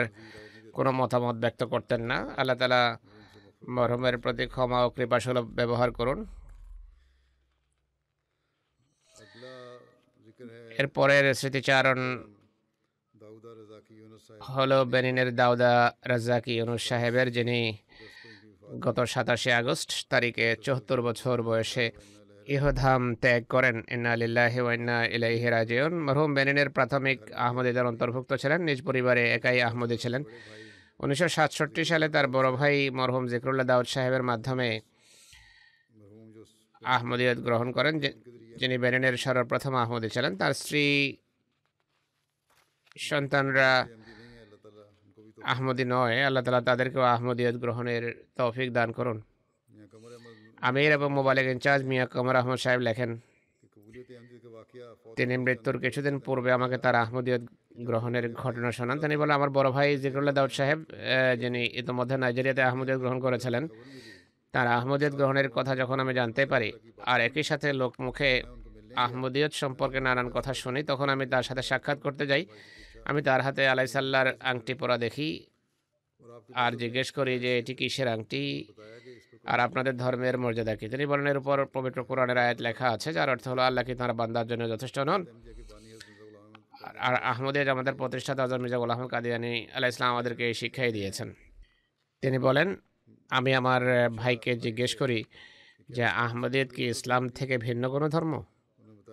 কোনো মতামত ব্যক্ত করতেন না আল্লাহ তালা মরহমের প্রতি ক্ষমা ও কৃপাসুলভ ব্যবহার করুন এরপরের স্মৃতিচারণ হলো বেনিনের দাউদা রাজাকি ইউনুস সাহেবের যিনি গত সাতাশে আগস্ট তারিখে চুয়াত্তর বছর বয়সে ইহধাম ত্যাগ করেন এন্না আলিল্লাহি ওয়ান্না ইলাইহি রাজিউন মরহুম বেনিনের প্রাথমিক আহমদীদের অন্তর্ভুক্ত ছিলেন নিজ পরিবারে একাই আহমদি ছিলেন উনিশশো সালে তার বড় ভাই মরহুম জিকরুল্লাহ দাউদ সাহেবের মাধ্যমে আহমদীয়ত গ্রহণ করেন যিনি বেনিনের সর্বপ্রথম আহমদি ছিলেন তার স্ত্রী সন্তানরা আহমদী নয় আল্লাহ তালা তাদেরকেও আহমদীয়ত গ্রহণের তৌফিক দান করুন আমির এবং মোবাইলের ইনচার্জ মিয়া কমর আহমদ সাহেব লেখেন তিনি মৃত্যুর কিছুদিন পূর্বে আমাকে তার আহমদীয় গ্রহণের ঘটনা শোনান তিনি বলে আমার বড় ভাই জিকরুল্লাহ দাউদ সাহেব যিনি ইতিমধ্যে নাইজেরিয়াতে আহমদীয় গ্রহণ করেছিলেন তার আহমদীয় গ্রহণের কথা যখন আমি জানতে পারি আর একই সাথে লোক মুখে আহমদীয়ত সম্পর্কে নানান কথা শুনি তখন আমি তার সাথে সাক্ষাৎ করতে যাই আমি তার হাতে আলাইসাল্লার আংটি পরা দেখি আর জিজ্ঞেস করি যে এটি কিসের আংটি আর আপনাদের ধর্মের মর্যাদা কি তিনি বলেন এর উপর পবিত্র কোরআনের আয়াত লেখা আছে যার অর্থ হলো আল্লাহ কি তাঁর বান্দার জন্য যথেষ্ট নন আর আহমদে আমাদের প্রতিষ্ঠাতা আজম মির্জা গোলাম কাদিয়ানি আল্লাহ ইসলাম আমাদেরকে এই শিক্ষাই দিয়েছেন তিনি বলেন আমি আমার ভাইকে জিজ্ঞেস করি যে আহমদিয়ত কি ইসলাম থেকে ভিন্ন কোনো ধর্ম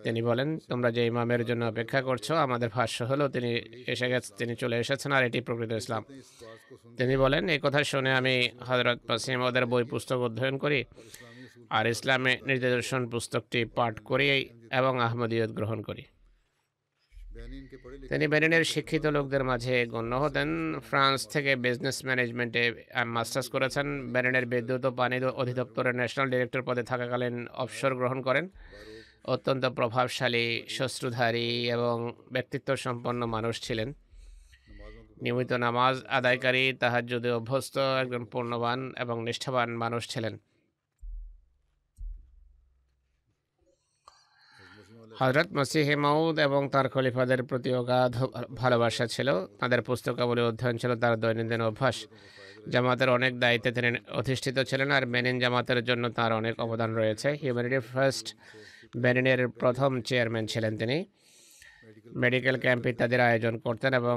তিনি বলেন তোমরা যে ইমামের জন্য অপেক্ষা করছো আমাদের ভাষ্য হলো তিনি এসে গেছে তিনি চলে এসেছেন আর এটি প্রকৃত ইসলাম তিনি বলেন এই কথা শুনে আমি হজরত পাসিম ওদের বই পুস্তক অধ্যয়ন করি আর ইসলামে নির্দেশন পুস্তকটি পাঠ করি এবং আহমদীয়ত গ্রহণ করি তিনি বেনিনের শিক্ষিত লোকদের মাঝে গণ্য হতেন ফ্রান্স থেকে বিজনেস ম্যানেজমেন্টে মাস্টার্স করেছেন বেনিনের বিদ্যুৎ ও পানি অধিদপ্তরের ন্যাশনাল ডিরেক্টর পদে থাকাকালীন অবসর গ্রহণ করেন অত্যন্ত প্রভাবশালী শ্বশ্রুধারী এবং ব্যক্তিত্ব সম্পন্ন মানুষ ছিলেন নিয়মিত নামাজ আদায়কারী তাহার যদি অভ্যস্ত একজন পূর্ণবান এবং নিষ্ঠাবান মানুষ ছিলেন হজরত মসিহে মাউদ এবং তার খলিফাদের প্রতি অগাধ ভালোবাসা ছিল তাদের পুস্তকাবলী অধ্যয়ন ছিল তার দৈনন্দিন অভ্যাস জামাতের অনেক দায়িত্বে তিনি অধিষ্ঠিত ছিলেন আর মেনিন জামাতের জন্য তার অনেক অবদান রয়েছে হিউম্যানিটি ফার্স্ট বেনিনের প্রথম চেয়ারম্যান ছিলেন তিনি মেডিকেল ক্যাম্পে তাদের আয়োজন করতেন এবং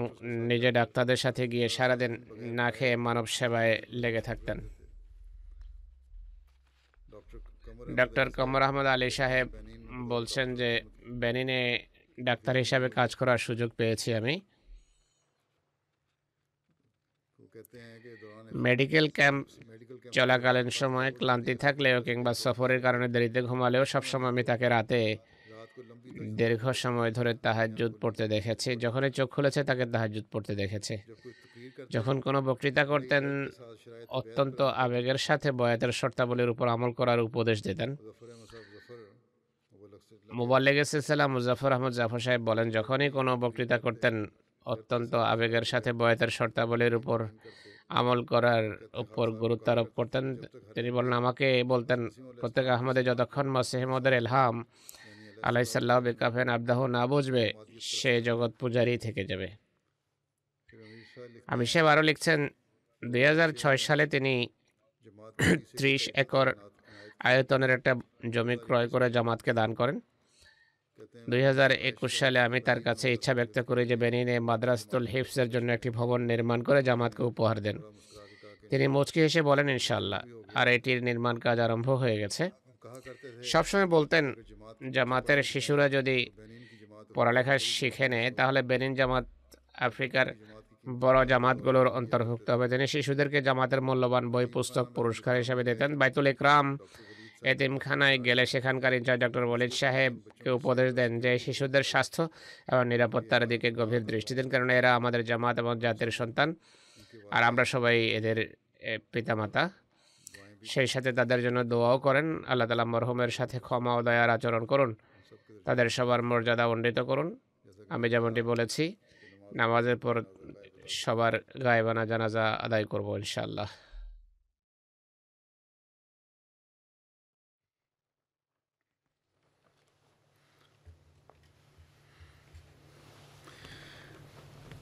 নিজে ডাক্তারদের সাথে গিয়ে সারাদিন না খেয়ে মানব সেবায় লেগে থাকতেন ডক্টর কমর আহমদ আলী সাহেব বলছেন যে বেনিনে ডাক্তার হিসাবে কাজ করার সুযোগ পেয়েছি আমি মেডিকেল ক্যাম্প চলাকালীন সময়ে ক্লান্তি থাকলেও কিংবা সফরের কারণে দেরিতে ঘুমালেও সবসময় আমি তাকে রাতে দীর্ঘ সময় ধরে তাহাজুদ পড়তে দেখেছি যখনই চোখ খুলেছে তাকে তাহাজুদ পড়তে দেখেছে যখন কোনো বক্তৃতা করতেন অত্যন্ত আবেগের সাথে বয়াতের শর্তাবলীর উপর আমল করার উপদেশ দিতেন মুবাল্লেগে সিলসিলা মুজাফর আহমদ জাফর সাহেব বলেন যখনই কোনো বক্তৃতা করতেন অত্যন্ত আবেগের সাথে বয়াতের শর্তাবলীর উপর আমল করার উপর গুরুত্ব আরোপ করতেন তিনি বলেন আমাকে বলতেন প্রত্যেক আহমদে যতক্ষণ মসেহমদের এলহাম আলাইসাল্লাহ বেকাফেন আবদাহ না বুঝবে সে জগৎ পূজারই থেকে যাবে আমি সে আরও লিখছেন দুই সালে তিনি ত্রিশ একর আয়তনের একটা জমি ক্রয় করে জামাতকে দান করেন দুই সালে আমি তার কাছে ইচ্ছা ব্যক্ত করি যে বেনিনে মাদ্রাসতুল হিফসের জন্য একটি ভবন নির্মাণ করে জামাতকে উপহার দেন তিনি মুচকি হেসে বলেন ইনশাল্লাহ আর এটির নির্মাণ কাজ আরম্ভ হয়ে গেছে সবসময় বলতেন জামাতের শিশুরা যদি পড়ালেখা শিখে নেয় তাহলে বেনিন জামাত আফ্রিকার বড় জামাতগুলোর অন্তর্ভুক্ত হবে তিনি শিশুদেরকে জামাতের মূল্যবান বই পুস্তক পুরস্কার হিসেবে দিতেন বাইতুল ইকরাম এতিমখানায় গেলে সেখানকার ইনচার্জ ডক্টর ওয়ালিদ সাহেবকে উপদেশ দেন যে শিশুদের স্বাস্থ্য এবং নিরাপত্তার দিকে গভীর দৃষ্টি দেন কারণ এরা আমাদের জামাত এবং জাতির সন্তান আর আমরা সবাই এদের পিতামাতা সেই সাথে তাদের জন্য দোয়াও করেন আল্লাহ তালা মরহুমের সাথে ক্ষমা ও দয়ার আচরণ করুন তাদের সবার মর্যাদা উন্নীত করুন আমি যেমনটি বলেছি নামাজের পর সবার গায়েবানা জানাজা আদায় করবো ইনশাল্লাহ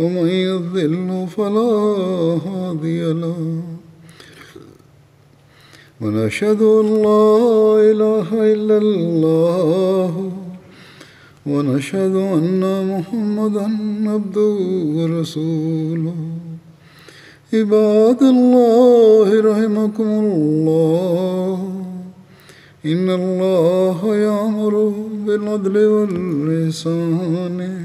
ومن يضل فلا هادي له ونشهد أن لا إله إلا الله ونشهد أن محمدا عبده ورسوله عباد الله رحمكم الله إن الله يأمر بالعدل والإحسان